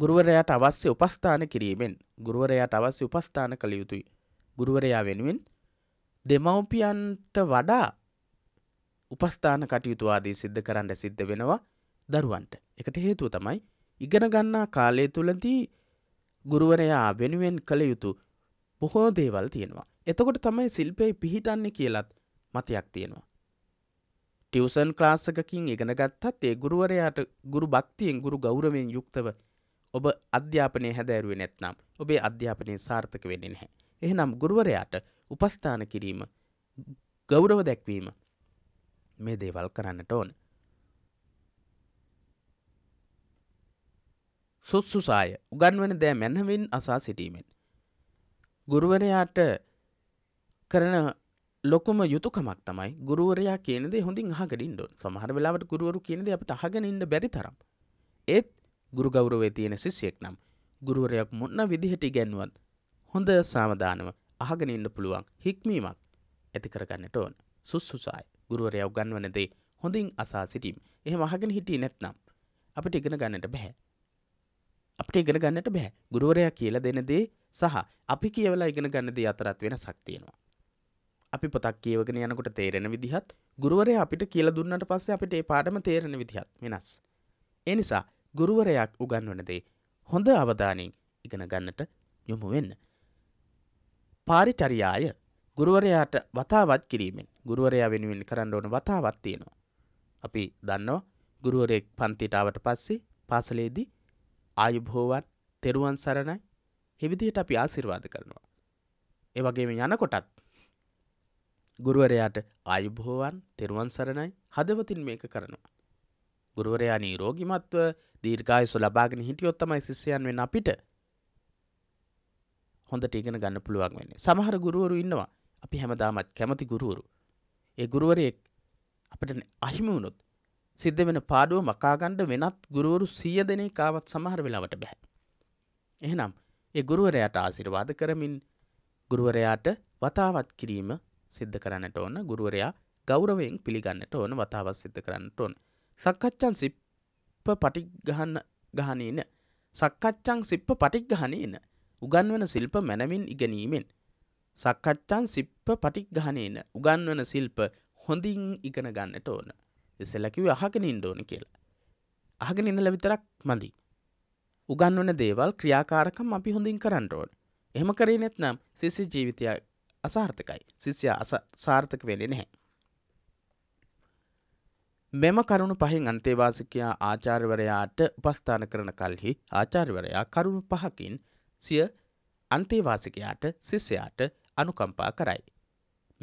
ගුරුවරයාට අවශ්‍ය උපස්ථාන කිරීමෙන් ගුරුවරයාට අවශ්‍ය උපස්ථාන කළ යුතුයි. ගුරුවරයා වෙනුවෙන් දෙමව්පියන්ට වඩා උපස්ථාන කටයුතු ආදී සිද්ධ කරන්න සිද්ධ වෙනවා දරුවන්ට. එකට හේතුව තමයි ඉගෙන ගන්නා කාලය තුලදී ගුරුවරයා වෙනුවෙන් කළ යුතු බොහෝ දේවල් තියෙනවා. එතකොට තමයි සිල්පේ පිහිටන්නේ කියලත් මතයක් තියෙනවා. ටියවසන් ක්ලාසකකින් ඉගෙන ගත්තත් ඒ ගුරුවරයාට ගුරු භක්තියෙන් ගුරු ගෞරවෙන් යුක්තව ඔබ අධ්‍යාපනය හැදෑරුවේ නැත්නම් ඔබේ අධ්‍යාපනය සාර්ථක වෙන්නේ නැහැ. එහෙනම් ගුරුවරයාට උපස්ථාන කිරීම ගෞරව දැක්වීම මේ දේවල් කරන්නට ඕන. සුත්සුසාය උගන්වන දෑ මැනවින් අසා සිටීමෙන්. ගුරුවරයාට කරන ලොකුම යුතුකමක් තමයි ගුරුවරයා කියනද හොඳින් අහගින් ඩොන් සමහර වෙලාවට ගුරුවරු කියනද අපට අහගෙන ඉන්න බැරි තරම්. ඒත් ගුරු ගෞරවේ තියෙන ශිෂ්‍යෙක් නම් ගුරුවරයක් මොන්න විදිහට ඉගැන්වුවත් හොඳ සාමදානව අහගෙන ඉන්න පුළුවන් හික්මීමක් ඇති කරගන්නට ඕන. සුස්සුසායි ගුරුවරයා උගන්වන දේ හොඳින් අසා සිටීම. එහෙම අහගෙන හිටියේ නැත්නම් අපිට ඉගෙන ගන්නට බෑ. අපිට ඉගෙන ගන්නට බෑ. ගුරුවරයා කියලා දෙන දේ සහ අපි කියවලා ඉගෙන ගන්න දේ අතරත් වෙනසක් තියෙනවා. අපි පොතක් කියවගෙන යනකොට තේරෙන විදිහත් ගුරුවරයා අපිට කියලා දුන්නට පස්සේ අපිට ඒ පාඩම තේරෙන විදිහත් වෙනස්. ඒ නිසා ගුරුවරයක් උගන්වන දේ හොඳ අවධානයෙන් ඉගෙන ගන්නට යොමු වෙන්න. පාරිචරියාය ගුරුවරයාට වතාවත් කිරීමෙන් ගුරුවරයා වෙනුවෙන් කරන්න ඕන වතාවත් තියෙනවා. අපි දන්නවා ගුරුවරයෙක් පන්තිටාවට පස්සේ පාසලේදී ආයුභෝවන් තෙරුවන් සරණයි එවිදිහට අපි ආසිර්වාද කරනවා. ඒවගේම යනකොටත් ගුරුවරයාට ආයුභෝවන් තෙරුවන් සරණයි හදවතින් මේක කරනවා. ගුරුවරයා නීරෝගිමත්ව දීර්ගායසු ලබාගෙන හිටියොත්තමයි ශිෂ්‍යයන් වෙන අපිට හොඳට ඉගෙන ගන්න පුළුවන් වෙන්නේ. සමහර ගුරුවරු ඉන්නවා. අපි හැමදාමත් කැමති ගුරුවරු. ඒ ගුරුවරයෙක් අපිට අහිමි වුණොත් සිද්ධ වෙන පාඩුව මකා ගන්න වෙනත් ගුරුවරු 100 දෙනෙක් ආවත් සමහර වෙලාවට බෑ. එහෙනම් ඒ ගුරුවරයාට ආශිර්වාද කරමින් ගුරුවරයාට වතාවත් කිරීම සිද්ධ කරන්නට ඕන. ගුරුවරයා ගෞරවයෙන් පිළිගන්නට ඕන වතාවත් සිද්ධ කරන්නට ඕන. සක්කච්ඡන් සිප් පටික් ගහන්න ගහනේන සක්කච්ඡං සිප්ප පටික් ගහනේන උගන්වන සිල්ප මැනවින් ඉගෙනීමෙන් සක්කච්ඡං සිප්ප පටික් ගහනේන උගන්වන සිල්ප හොඳින් ඉගෙන ගන්නට ඕන එසලකිව අහගෙන ඉන්න ඕන කියලා අහගෙන ඉඳලා විතරක් මදි උගන්වන දේවල් ක්‍රියාකාරකම් අපි හොඳින් කරන්න ඕන එහෙම කරේ නැත්නම් සිසි ජීවිතය අසාර්ථකයි සිසියා අසාර්ථක වෙලේ නැහැ මෙම කරුණු පහෙන් අන්තේවාසිකයා ආචාර්වරයාට උපස්ථාන කරන කල්හි ආචාර්වරයා කරුණු පහකින් සිය අන්තේවාසිකයාට සිස්සයාට අනුකම්පා කරයි.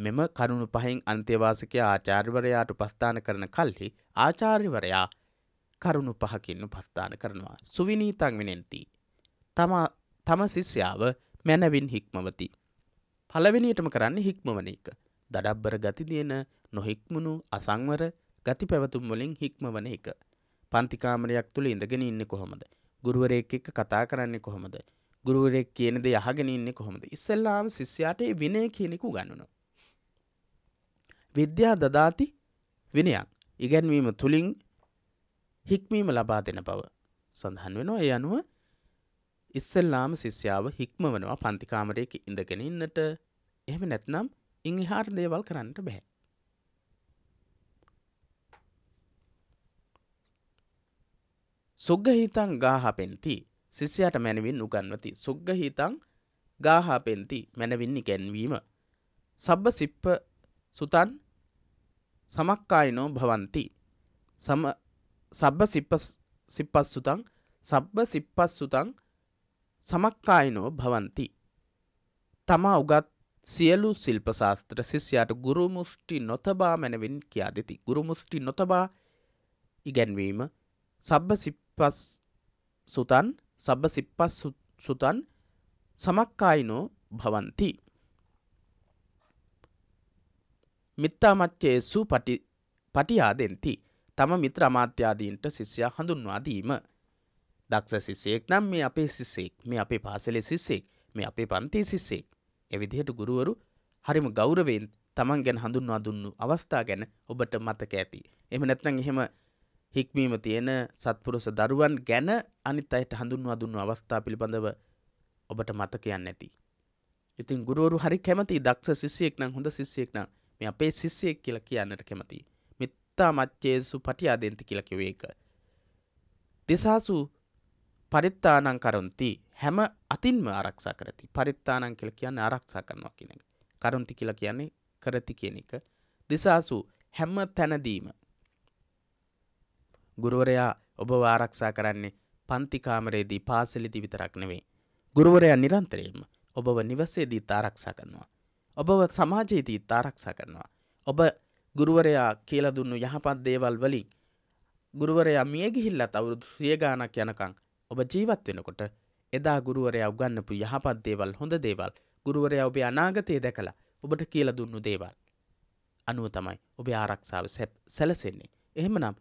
මෙම කරුණු පහෙන් අන්තේවාසිකයා ආචාර්වරයාට උපස්ථාන කරන කල්හි ආචාර්වරයා කරුණු පහකින් උපස්ථාන කරනවා. සුවිනීතං විනෙන්ති. තම ශිෂ්‍යාව මැනවින් හික්මවති. පළවෙනියටම කරන්නේ හික්මවන එක. දඩබ්බර ගති දෙන නොහික්මුණු අසංවර ගති පැවතුම් වලින් හික්මවන එක. පන්තිකාමරයක් තුළ ඉඳගෙන ඉන්න කොහොමද. ගුරුවරයෙක් එක්ක කතා කරන්නේ කොහොමද. ගුරුවරෙක් කියනද යහගෙන ඉන්න කොහොමද. ඉස්සල්ලාම ශිෂ්‍යයාට විනය කියනෙකු ගණුණු. විද්‍යා දදාති විනයක් ඉගැන්වීම තුළින් හික්මීම ලබා දෙන බව සඳහන් වෙනවා ඒ අනුව ඉස්සල්ලාම ශිෂ්‍යාව හික්මවනවා පන්තිකාමරයක ඉඳගෙන ඉන්නට එහෙම නැත්නම් ඉංහාර දේවල් කරන්නට බැහැ සුග්ගහිතං ගාහපෙන්ති ශිෂ්‍යයට මැනවින් උගන්වති සුග්ගහිතං ගාහපෙන්ති මැනවින් ඉගැන්වීම සබ්බ සිප්ප සුතන් සමක්කායිනෝ භවන්ති සම සබ්බ සිප්පස් සුතං සබ්බ සිප්පස් සුතං සමක්කායිනෝ භවන්ති තමා උගත් සියලු ශිල්පශාස්ත්‍ර ශිෂ්‍යයාට ගුරුමුෂ්ටි නොතබා මැනවින් කියා දෙති ගුරුමුෂ්ටි නොතබා ඉගැන්වීම සබ්බ සිප්ප සිප්පස් සුතන් සබ්බ සිප්පස් සුතන් සමක්කායිනෝ භවಂತಿ මිත්තාමච්චේසු පටි පටියාදෙන්ති තම මිත්‍ර අමාත්‍යාදීන්ට ශිෂ්‍යයා හඳුන්වා දීම දක්ෂ ශිෂ්‍යයෙක් නම් මේ අපේ ශිෂ්‍යෙක් මේ අපේ පාසලේ ශිෂ්‍යෙක් මේ අපේ පන්ති ශිෂ්‍යෙක් ඒ විදිහට ගුරුවරු හරිම ගෞරවයෙන් තමන් ගැන හඳුන්වා දුන්නු අවස්ථා ගැන ඔබට මතක ඇති එහෙම නැත්නම් එහෙම හික්මීම තියෙන සත්පුරුෂ දරුවන් ගැන අනිත් අයට හඳුන්වා දුන්නු අවස්ථා පිළිබඳව ඔබට මතකයන් නැති. ඉතින් ගුරුවරු හරි කැමති දක්ෂ ශිෂ්‍යයෙක් නම් හොඳ ශිෂ්‍යයෙක් නම් මේ අපේ ශිෂ්‍යයෙක් කියලා කියන්නට කැමති. මිත්තා මච්චේසු පටියාදෙන්ති කියලා කිව්වේ ඒක. තිසාසු පරිත්තානං කරොන්ති හැම අතින්ම ආරක්ෂා කරති. පරිත්තානං කියලා කියන්නේ ආරක්ෂා කරනවා කියන එක. කරොන්ති කියලා කියන්නේ කරති කියන එක. දිසාසු හැම තැනදීම ගුරුවරයා ඔබව ආරක්ෂා කරන්නේ පන්තිකාමරයේදී පාසලිදි විතරක් නෙවෙයි. ගුරුවරයා නිරන්තරයෙන්ම ඔබව නිවසේදී තාරක්ෂා කරනවා. ඔබව සමාජයේදී තාරක්ෂා කරනවා. ඔබ ගුරුවරයා කියලා දුන්නු යහපත් දේවල් වලින් ගුරුවරයා මිය ගිහිල්ලත් අවුරුදු සිය ගාණක් යනකම් ඔබ ජීවත් වෙනකොට එදා ගුරුවරයා උගන්වපු යහපත් දේවල් හොඳ දේවල් ගුරුවරයා ඔබේ අනාගතය දැකලා ඔබට කියලා දුන්නු දේවල් අනුව තමයි ඔබේ ආරක්ෂාව සැලසෙන්නේ. එහෙමනම්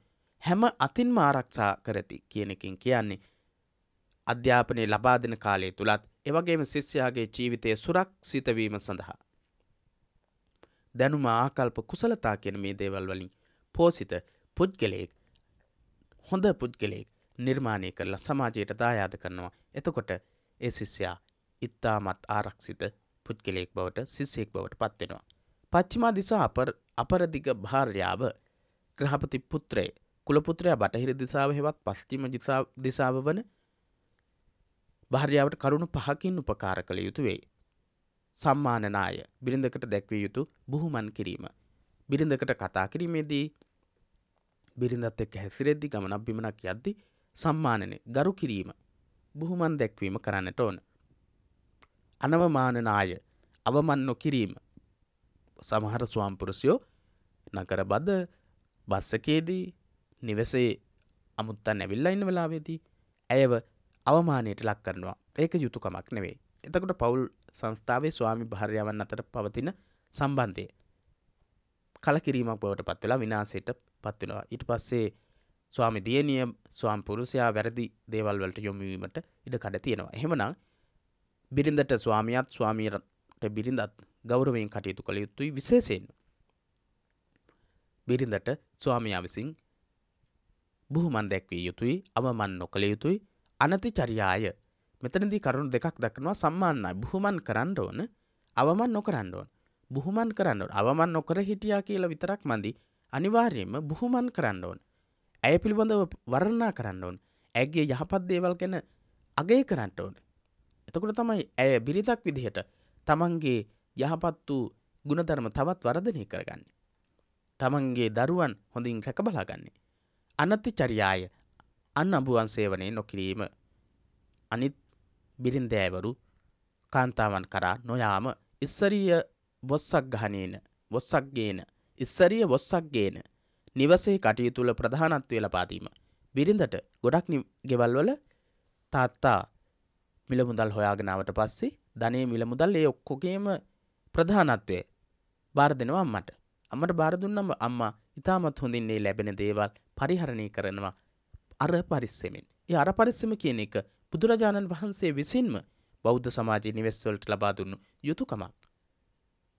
හැම අතින්ම ආරක්ෂා කරති කියන එකින් කියන්නේ අධ්‍යාපනය ලබා දෙන කාලය තුළත් එවගේම ශිෂ්‍යයාගේ ජීවිතය සුරක්ෂිත වීම සඳහා දැනුම ආකල්ප කුසලතා කියන මේ දේවල් වලින් පෝසිත පුද්ගලයෙක් හොඳ පුද්ගලයෙක් නිර්මාණය කරලා සමාජයට දායාද කරනවා. එතකොට ඒ ශිෂ්‍යයා ඉතාමත් ආරක්ෂිත පුද්ගලයෙක් බවට ශිෂ්‍යයෙක් බවට පත්වෙනවා. පච්චිමා දිසා අපරදිග භාර්යාව ග්‍රහපති පුත්‍රයේ කුලපුත්‍රයා බටහිර දිසාව හෙවත් පස්්චිම දිසාව වන භාර්යාවට කරුණු පහකින් උපකාර කළ යුතු වෙයි. සම්මානනාය බිරිඳකට දැක්විය යුතු බුහුමන් කිරීම. බිරිඳකට කතා කිරීමේදී බිරිඳත් එක් හැසිරෙද්දි ගමනක් බිමනක් යද්දි සම්මානනය ගරු කිරීම බුහුමන් දැක්වීම කරන්නට ඕන. අනවමානනාය අවමන් නොකිරීම සමහර ස්වාම්පුරුෂයෝ නකර බද බස්සකේදී නිවසේ අමුත්තන් ඇවිල්ලා ඉන්න වෙලාවේදී ඇයව අවමානයට ලක් කරනවා ඒක යුතුකමක් නෙවේ. එතකොට පවුල් සංස්ථාවේ ස්වාමි භාර්යාවන් අතර පවතින සම්බන්ධය. කලකිරීමක් බවට පත් වෙලා විනාසයට පත් වෙනවා. ඊට පස්සේ ස්වාමි දියණිය ස්වාමි පුරුෂයා වැරදි දේවල් වලට යොමු වීමට ඉඩ කඩ තියෙනවා. එහෙමනම් බිරිඳට ස්වාමියාත් ස්වාමියාට බිරිඳත් ගෞරවයෙන් කටයුතු කළ යුතුයි විශේෂයෙන්. බිරිඳට ස්වාමියා විසින් බුහුමන් දැක්විය යුතුයි අවමන් නොකළ යුතුයි අනති චරියාය මෙතනදී කරුණු දෙකක් දක්නවා සම්මාන්නයි බුහුමන් කරන්න ඕන අවමන් නොකරන්න ඕන බුහුමන් කරන්න ඕන අවමන් නොකර හිටියා කියලා විතරක් මදි අනිවාර්යයෙන්ම බුහුමන් කරන්න ඕන ඇය පිළිබඳව වරණා කරන්න ඕන ඇගේ යහපත් දේවල් ගැන අගේ කරන්න ඕන එතකොට තමයි ඇය බිරිතක් විදිහට තමන්ගේ යහපත් වූ ගුණධර්ම තවත් වර්ධනය කරගන්නේ තමන්ගේ දරුවන් හොඳින් රැක බලාගන්නේ අනතිචරියාය අන් අඹුවන් සේවනය නොකිරීම අනිත් බිරින්දෑවරු කාන්තාවන් කරා නොයාම ඉස්සරිය බොස්සක් ගහනේන බොස්සක් ගේන ඉස්සරිය බොස්සක් ගේන නිවසේ කටයුතුල ප්‍රධානත්වය ලපාදීම බිරිඳට ගොඩක් ගෙවල්වල තාත්තා මිලමුදල් හොයාගෙනාවට පස්සේ ධනේ මිලමුදල් ඒ ඔක්කොගේම ප්‍රධානත්වය බාර දෙනවා අම්මට අම්මට බාර දුන්නම අම්මා ඉතාමත් හොඳින්නේ ලැබෙන දේවල් පරිහරණය කරනවා අර පරිස්සමෙන්. ඒ අර පරිස්සම කියන එක බුදුරජාණන් වහන්සේ විසින්ම බෞද්ධ සමාජයේ නිවෙස්වලට ලබා දුන්නු යුතුයකමක්.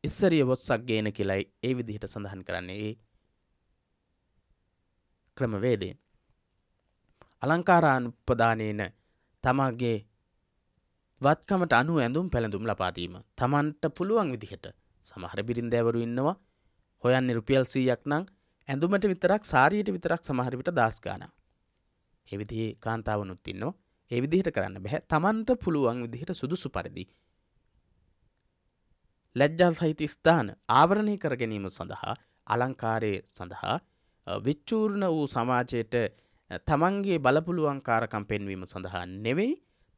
ඉස්සරිය වොත්සක් ගේන කියලා ඒ විදිහට සඳහන් කරන්නේ ඒ ක්‍රමවේදයෙන්. අලංකාරානුපදානේන තමාගේ වත්කමට අනුව ඇඳුම් පැළඳුම් ලබාදීම. තමන්ට පුළුවන් විදිහට සමහර බිරින්දෑවරු ඉන්නවා හොයන්නේ රුපියල් සීයක් නම් ඇඳුමට විතරක් සාරියට විතරක් සමහරවිට දස්ගාන. එවිදිහි කාන්තාවනුත් ඉන්නවා ඒ විදිහට කරන්න බැහැ තමන්ට පුළුවන් විදිහට සුදුසු පරිදි. ලැජ්ජල් සහිත ස්ථාන ආවරණය කර ගැනීම සඳහා අලංකාරය සඳහා විච්චූර්ණ වූ සමාජයට තමන්ගේ බලපුළුවන් කාරකම් පෙන්වීම සඳහා නෙවෙයි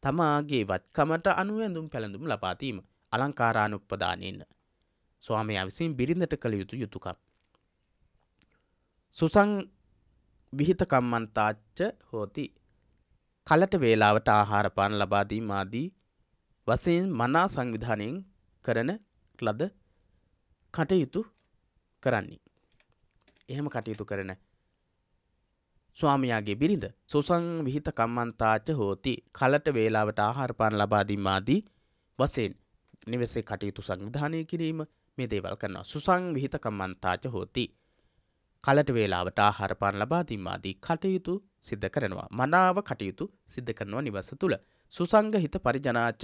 තමාගේ වත්කමට අනුව ඇඳුම් පැළඳුම් ලබාතීම අලංකාරානුප්පදානයන්න. ස්වාමය විසින් බිරිඳට කළ යුතු යුතුකම්. සුසං විහිතකම්මන්තාච්ච හෝති. කලට වේලාවට ආහාරපාන ලබාදී මාදී වසයෙන් මනා සංවිධානයෙන් කරන ලද කටයුතු කරන්නේ. එහෙම කටයුතු කරන ස්වාමයාගේ බිරිඳ සුසං විහිත කම්මන්තාච හෝති කලට වේලාවට ආහාරපාන ලබාදී මාදී වසයෙන් නිවෙසේ කටයුතු සංවිධානය කිරීම මේ දේවල් කරනවා සුසං විහිත කම්මන්තාච හෝති කලට වේලාවට ආහාරපාන ලබා දීමාදී කටයුතු සිද්ධ කරනවා. මනාව කටයුතු සිද්ධ කරනවා නිවස තුළ. සුසංගහිත පරිජනාච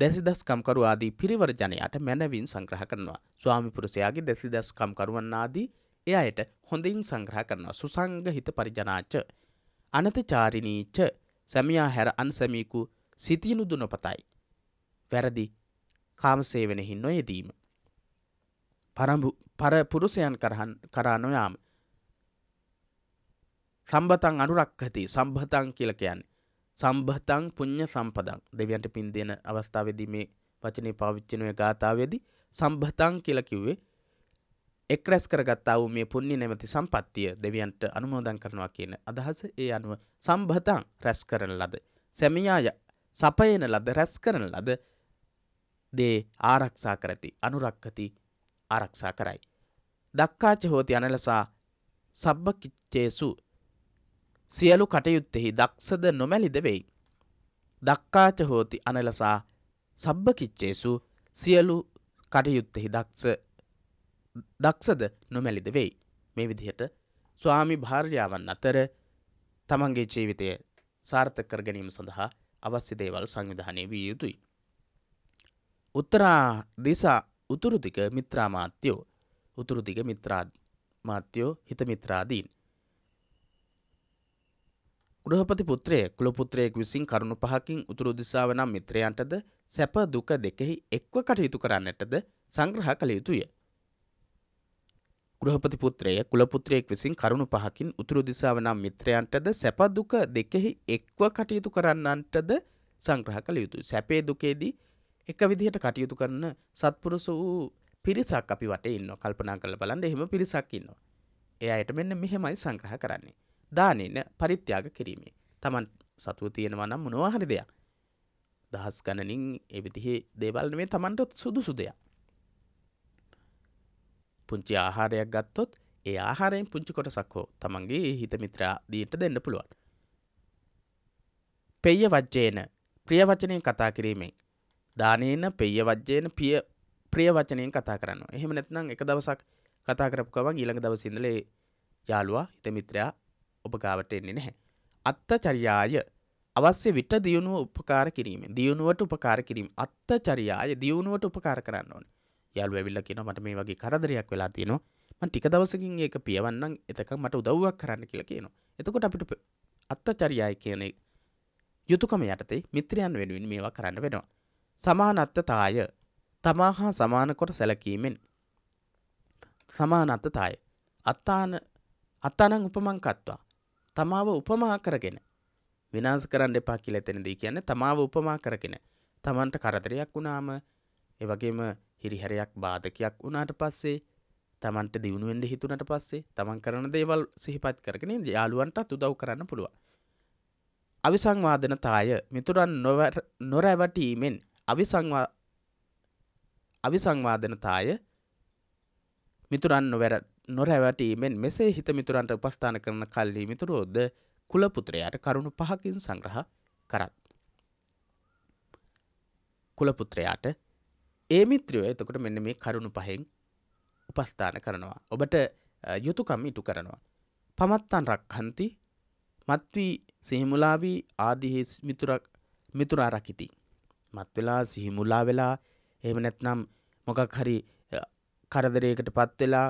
දැසි දස්කම්කරු ආදී පිරිවර ජනයාට මැනවින් සංග්‍රහ කරනවා. ස්වාමිපුරුසයාගේ දැසි දස්කම්කරුවන් ආදී එ අයට හොඳින් සංග්‍රහ කරනවා සුසංගහිත පරිජනාච. අනතචාරිණීච සැමියා හැර අන්සමීකු සිතියනුදු නොපතයි. වැරදි කාමසේවනෙහි නොයදීම. පරපුරුෂයන් කරා නොයාම. සම්බතන් අනුරක්කති සම්බතන් කියලා කියන්නේ. සම්බතන් පුඤ්ඤ සම්පදං. දෙවියන්ට පින් දෙන අවස්ථාවේදී මේ වචනේ පාවිච්චි නොවේ ගාථාවේදී සම්බතන් කියලා කිව්වේ එක් රැස් කරගත්තා වූ මේ පුණ්‍ය නැමැති සම්පත්තිය දෙවියන්ට අනුමෝදන් කරනවා කියන අදහස ඒ අනුව සම්බතන් රැස් කරන ලද සැමියාය සපයන ලද රැස් කරන ලද දේ ආරක්ෂා කරති අනුරක්කති ආරක්ෂා කරයි. දක්කාච හෝති අනලසා සබ්බ කිච්චේසු සියලු කටයුත්තෙහි දක්ෂද නොමැලිද වෙයි. දක්කාච හෝති අනලසා සබ්බ කිච්චේසු සියලු කටයුත්තෙහි දක්ෂ දක්ෂද නොමැලිද වෙයි. මේ විදිහට ස්වාමි භාර්යාවන් අතර තමන්ගේ ජීවිතය සාර්ථක කර ගැනීම සඳහා අවශ්‍ය දේවල් සංවිධානය විය යුතුයි. උත්තරා දිසා උතුරුදිග මිත්‍රාමාත්‍යයෝ උතුරුදිග මිත්‍රාමාත්‍යයෝ හිතමිත්‍රාදීන්. ගෘහපති පුත්‍රය කුලපුත්‍රයෙක් විසින් කරුණු පහකින් උතුරු දිසාාව නම් මිත්‍රයන්ටද සැප දුක දෙකෙහි එක්ව කටයුතු කරන්නටද සංග්‍රහ කළ යුතුය. ගෘහපති පුත්‍රය කුලපුත්‍රයෙක් විසින් කරුණු පහකින් උතුරු දිසාාව නම් මිත්‍රයන්ටද සැප දුක දෙකෙහි එක්ව කටයුතු කරන්නන්ටද සංග්‍රහ කළ යුතු. සැපේ දුකේදී එක විදිහට කටයුතු කරන සත්පුරුස වූ පිරිසක් අපි වට ඉන්න කල්පනා කළ බලන්න එහෙම පිරිසක් ඉන්නවා. එය අයට මෙන්න මෙහෙමයි සංග්‍රහ කරන්නේ. දානන පරිත්‍යාග කිරීමේ. තමන් සතුව තියෙනවා නම් මොනවාහරි දෙයක්. දහස් ගණනින් එවිදිහේ දේවල් මේ තමන්ට සුදුසු දෙයක්. පුංචි ආහාරයක් ගත්තොත් ඒ ආහාරයෙන් පුංචි කොටසක් හෝ තමන්ගේ හිත මිත්‍රා දීට දෙන්න පුළුවන්. පෙය වජ්ජේන ප්‍රිය වචනයෙන් කතා කිරීමෙන් දානේන පෙය වජ්ජයන පිය ප්‍රිය වචනයෙන් කතා කරන්න එහෙම නැත්නම් එක දවසක් කතා කරපු ගමන් ඊළඟ දවසේ ඉඳලා ඒ යාළුවා හිත මිත්‍රයා ඔබ ගාවට එන්නේ නැහැ අත්තචර්යාය අවශ්‍ය විට දියුණුව උපකාර කිරීමෙන් දියුණුවට උපකාර කිරීම අත්තචරියාය දියුණුවට උපකාර කරන්න ඕන යාළු ඇවිල්ල කියන මට මේ වගේ කරදරයක් වෙලා තියෙනවා මම ටික දවසකින් ඒක පියවන්නම් එතකන් මට උදව්වක් කරන්න කියලා කියනවා එතකොට අපිට අත්තචරියාය කියන යුතුයකම යටතේ මිත්‍රයන් වෙනුවෙන් මේවා කරන්න වෙනවා සමානත්තතාය තමා හා සමානකොට සැලකීමෙන් සමානත්තතාය අත්තාන අත්තානං උපමංකත්වා තමාව උපමා කරගෙන විනාස කරන්න එපා කියලා එතනදී කියන්නේ තමාව උපමා කරගෙන තමන්ට කරදරයක් වුණාම ඒ වගේම හිරිහැරයක් බාධකයක් වුණාට පස්සේ තමන්ට දියුණු වෙන්න හිතුණට පස්සේ තමන් කරන දේවල් සිහිපත් කරගෙන යාළුවන්ටත් උදව් කරන්න පුළුවන්. අවිසංවාදනතාය මිතුරන් නොරැවටීමෙන් අවිසංවා අවිසංවාදනතාය මිතුරන් නොවැර නොරැවටීමෙන් මෙසේ හිත මිතුරන්ට උපස්ථාන කරන කල්ලි මිතුරෝද කුලපුත්‍රයාට කරුණු පහකින් සංග්‍රහ කරත්. කුලපුත්‍රයාට ඒ මිත්‍රයෝ එතකොට මෙන්න මේ කරුණු පහෙන් උපස්ථාන කරනවා. ඔබට යුතුකම් ඉටු කරනවා. පමත්තන් රක්හන්ති මත්වී සිහිමුලාවී ආදිහි මිතුරා රකිති. මත් වෙලා සිහිමුලා වෙලා එහෙම නැත්නම් මොකක් හරි කරදරයකට පත් වෙලා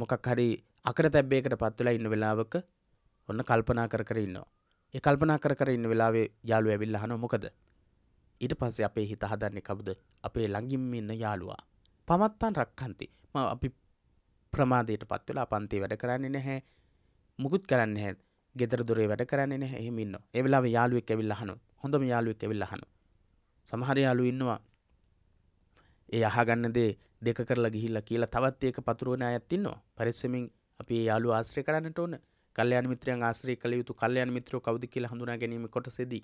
මොකක් හරි අකරතැබ්බයකට පත් වෙලා ඉන්න වෙලාවක ඔන්න කල්පනා කර කර ඉන්නවා. ඒ කල්පනා කර කර ඉන්න වෙලාවේ යාළුවා ඇවිල්ලා අහනවා මොකද? ඊට පස්සේ අපේ හිත හදන්නේ කවුද? අපේ ළඟින්ම ඉන්න යාළුවා. පමත්තන් රක්කන්ති. ම අපි ප්‍රමාදයට පත් වෙලා පන්ති වැඩ කරන්නේ නැහැ. මුකුත් කරන්නේ නැහැ. ගෙදර දොරේ වැඩ කරන්නේ නැහැ. එහෙම ඉන්නවා. ඒ වෙලාවේ යාළුවෙක් ඇවිල්ලා අහනවා. හොඳම යාළුවෙක් ඇවිල්ලා අහනවා. සමහර යාළු ඉන්නවා ඒ අහගන්න දේ දෙක කරලා ගිහිල්ලා කියලා තවත් ඒක පතුරවන අයත් ඉන්නවා. පරිස්සමින් අපි යාළු ආශ්‍රය කරන්නට ඕන. කල්යාණ මිත්‍රයන් ආශ්‍රය කළ යුතු කල්යාණ මිත්‍රයෝ කවුද කියලා හඳුනා ගැනීම කොටසේදී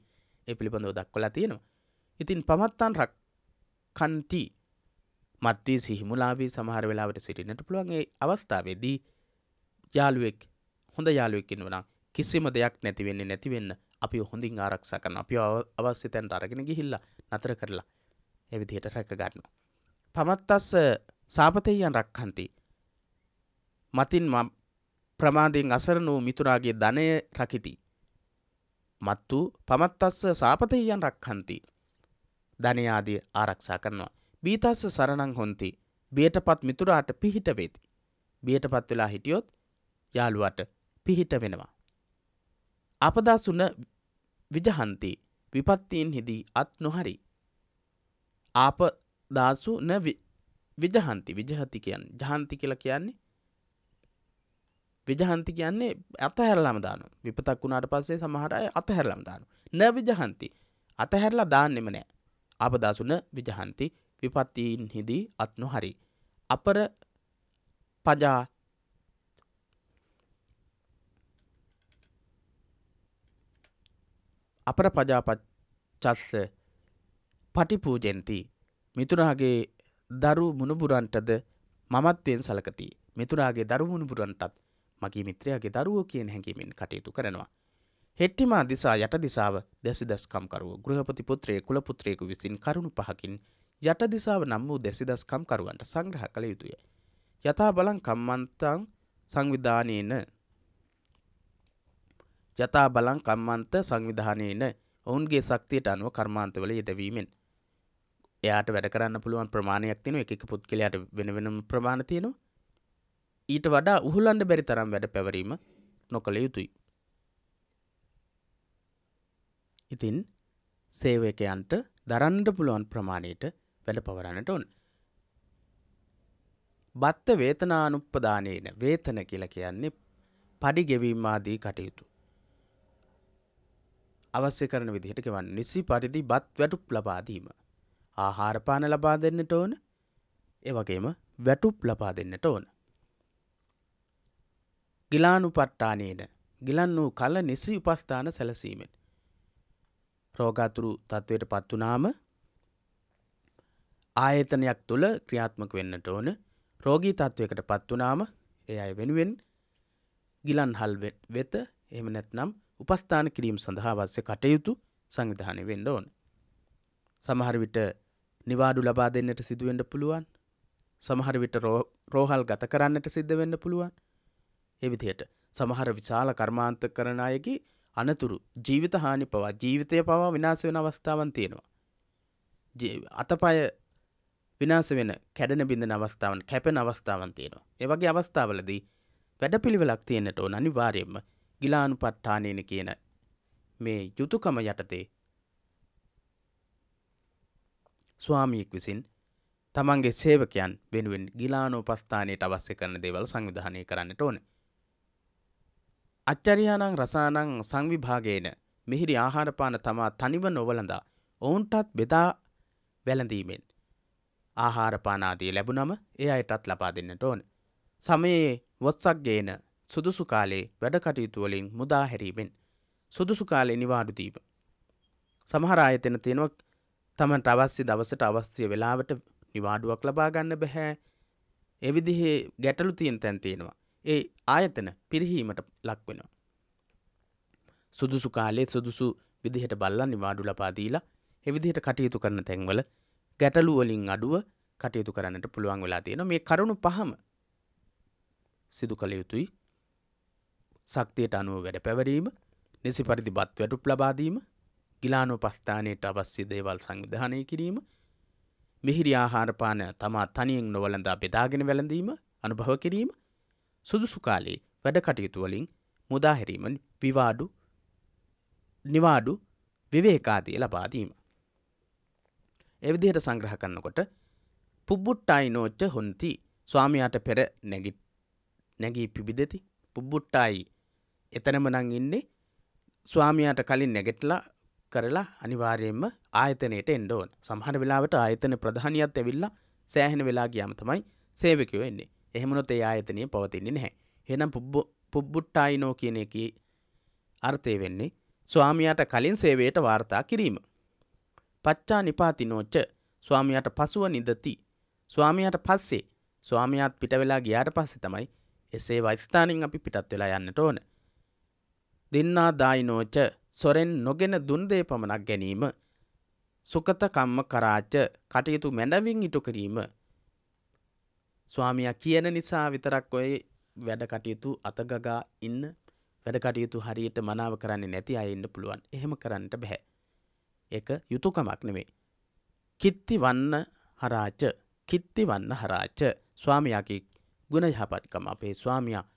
ඒ පිළිබඳව දක්වලා තියෙනවා. ඉතින් පමත්තාන් රක් කන්ති මත්වී සිහිමුලාවී සමහර වෙලාවට සිටින්නට පුළුවන් ඒ අවස්ථාවේදී යාළුවෙක් හොඳ යාළුවෙක් ඉන්නවනම් කිසිම දෙයක් නැති වෙන්නේ නැති වෙන්න අපි හොඳින් ආරක්ෂා කරනවා. අපි අවශ්‍ය තැනට අරගෙන ගිහිල්ලා නතර කරලා ඒ විදිහට රැක ගන්නවා. පමත්තස්ස සාපතේයන් රක්ඛන්ති. මතින් ප්‍රමාදයෙන් අසරණ වූ මිතුරාගේ ධනය රකිති. මත්තු පමත්තස්ස සාපතේයන් රක්ඛන්ති. ධනය ආදී ආරක්ෂා කරනවා. බීතස්ස සරණං හොಂತಿ. බියටපත් මිතුරාට පිහිට වේති. බියටපත් වෙලා හිටියොත් යාළුවාට පිහිට වෙනවා. අපදාසුන විජහන්ති විපත්තීන් හිදී අත් නොහරි ආප දාසු න විජහන්ති විජහති කියන් ජහන්ති කියල කියන්නේ විජහන්ති කියන්නේ අතහැරලම දානු විපතක් වුණාට පස්සේ සමහර අය අතහැරලම් දානු න විජහන්ති අතහැරලා දාන්නෙම නෑ ආපදාසුන විජහන්ති විපත්තීන් හිදී අත් නොහරි අපර පජා අපර පජාපච්චස්ස පටිපූජෙන්ති මිතුරාගේ දරු මුණුබුරන්ටද මමත්වයෙන් සලකති මිතුරාගේ දරු මුණුබුරන්ටත් මගේ මිත්‍රයාගේ දරුවෝ කියන හැඟීමෙන් කටයුතු කරනවා හෙට්ටිමා දිසා යට දිසාව දැසි දස්කම්කරුව ගෘහපති පුත්‍රයේ කුලපුත්‍රයෙකු විසින් කරුණු පහකින් යට දිසාව නම් වූ දැසි දස්කම්කරුවන්ට සංග්‍රහ කළ යුතුය. යථා බලං කම්මන්තං සංවිධානයේන යථා බලං කම්මන්ත සංවිධානයේන ඔවුන්ගේ ශක්තියට අනුව කර්මාන්තවල යෙදවීමෙන් එයාට වැඩ කරන්න පුළුවන් ප්‍රමාණයක් තියෙනවා එක එක පුද්ගලයාට වෙන වෙනම ප්‍රමාණ තියෙනවා ඊට වඩා උහුලන්න බැරි තරම් වැඩ පැවරීම නොකළ යුතුයි ඉතින් සේවකයන්ට දරන්නට පුළුවන් ප්‍රමාණයට වැඩ පවරන්නට ඕන බත්ත වේතනානුප්පදානයන වේතන කියල කියන්නේ පඩි ගෙවීම් ආදී කටයුතු. අවශ්‍ය කරන විදිහට ගෙවන්න නිසි පරිදි බත් වැටුප් ලබාදීම. ආහාරපාන ලබා දෙන්නට ඕන ඒ වගේම වැටුප් ලබා දෙන්නට ඕන. ගිලානු පට්ටානයට ගිලන් වූ කල නිසි උපස්ථාන සැලසීමෙන්. රෝගාතුරු තත්ත්වයට පත්වනාම ආයතනයක් තුළ ක්‍රියාත්මක වෙන්නට ඕන රෝගී තත්ත්වයකට පත්වනාම ඒ අය වෙනුවෙන් ගිලන් හල් වෙත එහෙම නැත්නම් උපස්ථාන කිරීම සඳහා අවශ්‍ය කටයුතු සංවිධානය වෙන්න ඕන. සමහර විට නිවාඩු ලබා දෙන්නට සිදුවෙන්ඩ පුළුවන් සමහර විට රෝහල් ගත කරන්නට සිද්ධ වෙන්න පුළුවන් එවිදියට සමහර විශාල කර්මාන්ත කරන අයකි අනතුරු ජීවිත හානි පවා ජීවිතය පවා විනාස වෙන අවස්ථාවන් තියෙනවා අතපය විනාස වෙන කැඩන බිඳ අවස්ථාවන් කැපෙන අවස්ථාවන් තියෙනවා ඒවගේ අවස්ථාවලදී වැඩ පිළිවෙලක් තියෙන්නට ඕන අනිවාර්යෙන්ම ගිලානුපට්ඨානයන කියන මේ යුතුයකම යටතේ ස්වාමියෙක් විසින් තමන්ගේ සේවකයන් වෙනුවෙන් ගිලානෝපස්ථානයට අවශ්‍ය කරන දේවල් සංවිධානය කරන්නට ඕන. අච්චරියානං රසානං සංවිභාගයන මිහිරි ආහාරපාන තමා තනිව නොවලඳා ඔවුන්ටත් බෙදා වැළඳීමෙන් ආහාරපානාදී ලැබුණම ඒ අයටත් ලබා දෙන්නට ඕන. සමයේ වොත්සක්ගේන සුදුසු කාලයේ වැඩ කටයුතු වලින් මුදා හැරීමෙන් සුදුසු කාලේ නිවාඩු දීම. සමහර ආයතන තියෙනවා තමන්ට අවශ්‍ය දවසට අවශ්‍ය වෙලාවට නිවාඩුවක් ලබා ගන්න බෑ. ඒ විදිහේ ගැටලු තියෙන තැන් තියෙනවා. ඒ ආයතන පිරිහීමට ලක් වෙනවා. සුදුසු කාලේ සුදුසු විදිහට බල්ලා නිවාඩු ලබා දීලා ඒ විදිහට කටයුතු කරන තැන්වල ගැටලු වලින් අඩුව කටයුතු කරන්නට පුළුවන් වෙලා තියෙනවා. මේ කරුණු පහම සිදු කළ යුතුයි සක්තියට අනුව වැඩ පැවරීම නිසි පරිදි බත් වැටුප් ලබාදීම ගිලානු පස්ථානයට අවස්්‍ය දේවල් සංවිධානය කිරීම මිහිරි ආහාරපාන තමා තනියෙන් නොවලඳා බෙදාගෙන වැළඳීම අනුභව කිරීම සුදුසු කාලේ වැඩ කටයුතුවලින් මුදාහැරීම විවාඩු නිවාඩු විවේකාදය ලබාදීම. එවිදිහට සංග්‍රහ කන්නකොට පුබ්බුට්ටායි නෝච්ච හොන්ති ස්වාමයාට පෙර නැගී පිබිදෙති පුබ්බුට්ටායි එතනම නං ඉන්නේ ස්වාමයාට කලින් නැගෙටලා කරලා අනිවාර්යෙන්ම ආයතනයට එන්න ඕන සමහර වෙලාවට ආයතන ප්‍රධානියත් ඇවිල්ලා සෑහෙන වෙලා ගියාම තමයි සේවකයෝ එන්නේ. එහෙමනොත් ඒ ආයතනය පවතින්නේ නැහැ. එහෙනම් පුබ්බුට්ටායිනෝ කියන එකේ අර්ථය වෙන්නේ ස්වාමියාට කලින් සේවයට වාර්තා කිරීම. පච්චා නිපාතිනෝච්ච ස්වාමියාට පසුව නිදති. ස්වාමියාට පස්සේ ස්වාමියාත් පිට වෙලා ගියාට පස්සේ තමයි එසේ වයිස්ථානින් අපි පිටත් වෙලා යන්නට ඕන. දින්නා දායිනෝච සොරෙන් නොගෙන දුන්දේ පමණක් ගැනීම සුකතකම්ම කරාච්ච කටයුතු මැඩවින් ඉටු කිරීම ස්වාමියා කියන නිසා විතරක් ඔය වැඩ කටයුතු අතගගා ඉන්න වැඩ කටයුතු හරියට මනාව කරන්නේ නැති අය ඉන්න පුළුවන් එහෙම කරන්නට බැහැ එක යුතුයකමක් නෙමෙයි කිත්ති වන්න හරාච කිත්ති වන්න හරාච ස්වාමියාගේ ගුණ යහපත්කම අපේ ස්වාමියා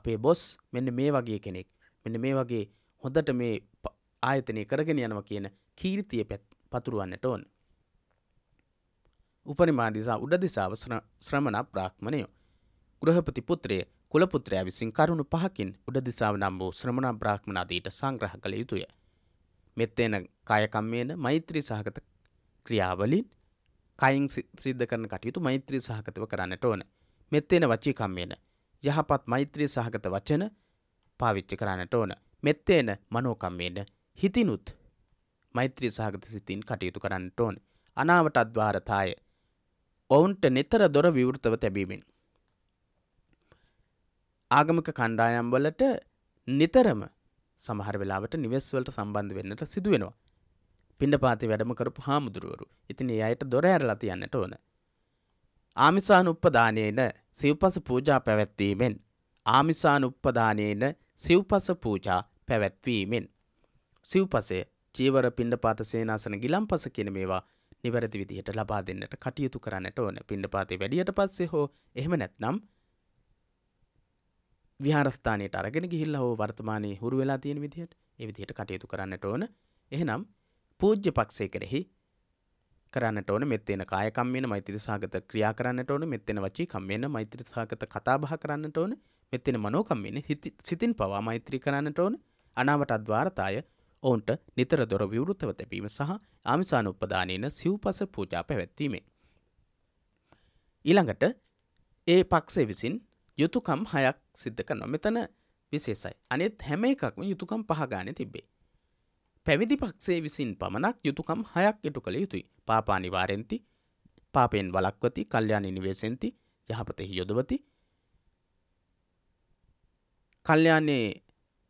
අපේ බොස් මෙන්න මේ වගේ කෙනෙක් මෙන්න මේ වගේ හොඳට මේ ආයතනය කරගෙන යනවා කියන කීර්තිය පතුරුවන්නට ඕන. උපරිමාදිසා උඩදිසාව ශ්‍රමණ බ්‍රාහ්මණයෝ. ගෘහපති පුත්‍රය කුලපුත්‍රයා විසින් කරුණු පහකින් උඩදිසාව නම් වූ ශ්‍රමණ බ්‍රාහ්මණාදීට සංග්‍රහ කළ යුතුය. මෙත්තේන කායකම්මේන මෛත්‍රී සහගත ක්‍රියාවලින් කයින් සිද්ධ කරන කටයුතු මෛත්‍රී සහගතව කරන්නට ඕන. මෙත්තේන වචී කම්මේන යහපත් මෛත්‍රී සහගත වචන පාවිච්චි කරන්නට ඕන. මෙත්තේන මනෝකම්මේන හිතිනුත් මෛත්‍රී සහගත සිතින් කටයුතු කරන්නට ඕන. අනාවට අද්වාරතාය. ඔවුන්ට නිතර දොර විවෘතව තැබීමෙන්. ආගමික කණ්ඩායම් වලට නිතරම සමහර වෙලාවට නිවෙස් වලට සම්බන්ධ වෙන්නට සිදු වෙනවා. පිණ්ඩපාතේ වැඩම කරපු හාමුදුරුවරු. ඉතින් ඒ අයට දොර ඇරලා තියන්නට ඕන. ආමිසානුප්පදානේන සිව්පස පූජා පැවැත්වීමෙන් ආමිසානුප්පදානේන සිව්පස පූජා පැවැත්වීමෙන්. සිව්පසය චීවර පිණ්ඩපාත සේනාසන ගිලම්පස කියන මේවා නිවැරදි විදිහට ලබා දෙන්නට කටයුතු කරන්නට ඕන පිණ්ඩපාතේ වැඩියට පස්සේ හෝ එහෙම නැත්නම් විහාරස්ථානයට අරගෙන ගිහිල්ලා හෝ වර්තමානයේ හුරු වෙලා තියෙන විදිහට ඒ විදිහට කටයුතු කරන්නට ඕන. එහෙනම් පූජ්‍ය පක්ෂය කෙරෙහි කරන්නට ඕන මෙත්තෙන කායකම්මේන මෛත්‍රී සහගත ක්‍රියා කරන්නට ඕන මෙත්තෙන වචී කම්මේන මෛත්‍රී සහගත කතා බහ කරන්නට ඕන මෙත්තෙන මනෝකම්මේන සිතින් පවා මෛත්‍රී කරන්නට ඕන අනාවට අද්වාරතාය ඔවුන්ට නිතර දොර විවෘතව තැබීම සහ ආමිසාන උපදානයන සිව්පස පූජා පැවැත්වීමේ. ඊළඟට ඒ පක්ෂේ විසින් යුතුකම් හයක් සිද්ධ කරනවා මෙතන විශේෂයි අනෙත් හැම එකක්ම යුතුකම් පහගාන තිබේ පැවිදි පක්ෂේ විසින් පමණක් යුතුකම් හයක් ඉටු කළ යුතුයි පාපානිවාරෙන්ති පාපයෙන් වලක්වති කල්්‍යාන නිවේසෙන්ති යහපතෙහි යොදවති කල්්‍යානයේ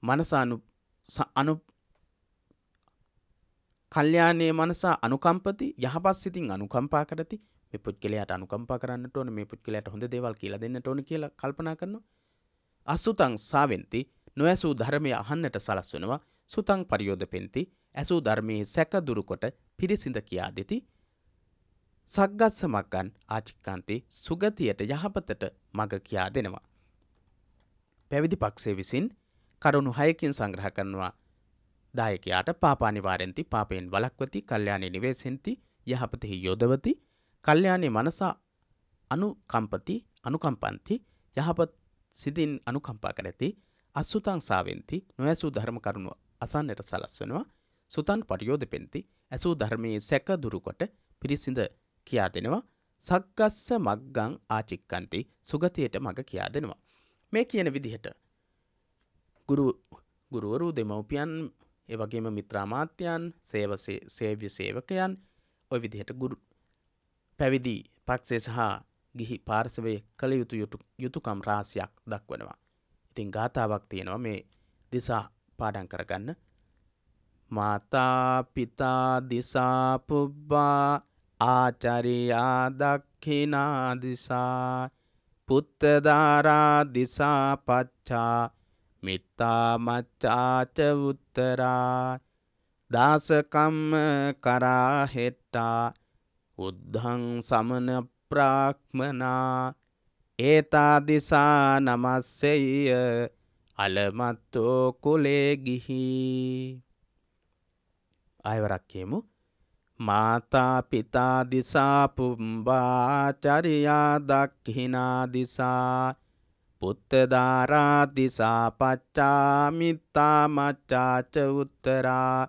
මනසානු අනු කල්්‍යානයේ මනසා අනුකම්පති යහපත් සිතින් අනුකම්පා කරති පුද්ගලයාට අනුකම්පා කරන්නට ඕන මේ පුද්ගලයාට හොඳ දේවල් කියලා දෙන්න ඕන කියලා කල්පනා කරනවා අසුතං සාවෙන්ති නොයසූ ධර්මය අහන්නට සලස්වනවා සුතං පරියෝධ පෙන්ති ඇසූ ධර්මයේ සැක දුරුකොට පිරිසිඳ කියා දෙති සග්ගස්ස මක්ගන් ආචික්කන්තේ සුගතියට යහපතට මඟ කියා දෙනවා. පැවිදි පක්ෂය විසින් කරුණු හයකින් සංග්‍රහ කරනවා දායකයාට පාපානිවාරෙන්ති පාපයෙන් වලක්වති කල්්‍යයානය නිවේසෙන්ති යහපතෙහි යොදවති කල්්‍යයානේ මනසා අනුකම්පති අනුකම්පන්ති යහපත් සිදින් අනුකම්පා කරති අස්සුතං සාවෙන්ති නොයසු ධර්ම කරුණු අසන්නට සලස්වනවා සුතන් පටියෝධ පෙන්ති ඇසූ ධර්මයේ සැක දුරුකොට පිරිසිඳ කියා දෙනවා සක්ගස්ස මක්ගං ආචික්කන්ති සුගතියට මඟ කියා දෙනවා. මේ කියන විදිහට ගුරුවරු දෙමවපියන් එවගේම මිත්‍රාමාත්‍යයන් සේවසේ සේව්‍ය සේවකයන් ඔය විදිහට ගුරු පැවිදි පක්සේ සහ ගිහි පාර්සවය කළ යුතු යුතුකම් රාසියක් දක්වනවා. ඉතින් ගාථාවක් තියෙනවා මේ දිසා පාඩම් කරගන්න. මාතා පිතා දිසා පුබ්බා ආචරියා දක්ඛිනා දිසා පුත්ත දාරා දිසා පච්චා මිත්තා මච්ඡාච උත්තරා දාසකම්ම කරා හෙට්ටා උද්ධං සමන ප්‍රාක්මනා ඒතා දිසා නමස්සෙය අලමත්තෝ කුලේ ගිහි අයවරක් කියමු මාතා පිතා දිසා පුම්බා චරියා දක්හිනා දිසා පුත්තධාරා දිසා පච්චා මිත්තා මච්චාච උත්තරා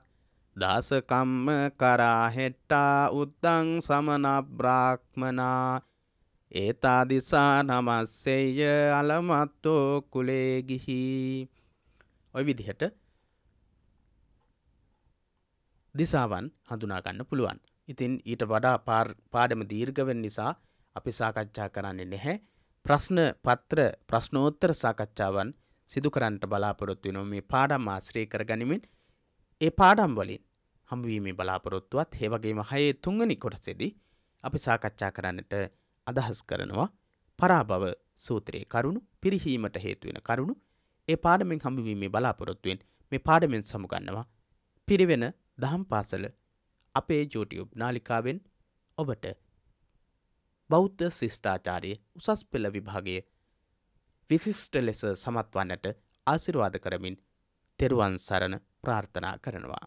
දසකම්ම කරා හෙට්ටා උත්තං සමන බ්‍රාක්්මනා ඒතාදිසා නමස්සෙය අලමත්තෝ කුලේ ගිහි ඔය විදිහට දිසාවන් හඳුනා ගන්න පුළුවන්. ඉතින් ඊට වඩා පාඩම දීර්ඝ වෙන නිසා අපි සාකච්ඡා කරන්නේ නැහැ. ප්‍රශ්න පත්‍ර ප්‍රශ්නෝත්තර සාකච්ඡාවන් සිදු කරන්නට බලාපොරොත්තු වෙනවා මේ පාඩම් ආශ්‍රය කරගනිමින් ඒ පාඩම් වලින් හමුවීමේ බලාපොරොත්තුවත් ඒ වගේම හයේ තුන්වෙනි කොටසේදී අපි සාකච්ඡා කරන්නට අදහස් කරනවා පරාභව සූත්‍රයේ කරුණු පිරිහීමට හේතුවෙන කරුණු ඒ පාඩමෙන් හමුවීමේ බලාපොරොත්තුවෙන් මේ පාඩමෙන් සමුගන්නවා පිරිවෙන දහම් පාසල අපේ ජෝටියුබ් නාලිකාවෙන් ඔබට බෞද්ධ ශිෂ්ඨාචාරය උසස් පෙළ විභාගය විශිෂ්ට ලෙස සමත්වන්නට ආසිරවාද කරමින් තෙරුවන් සරණ ප්‍රාර්ථනා කරනවා.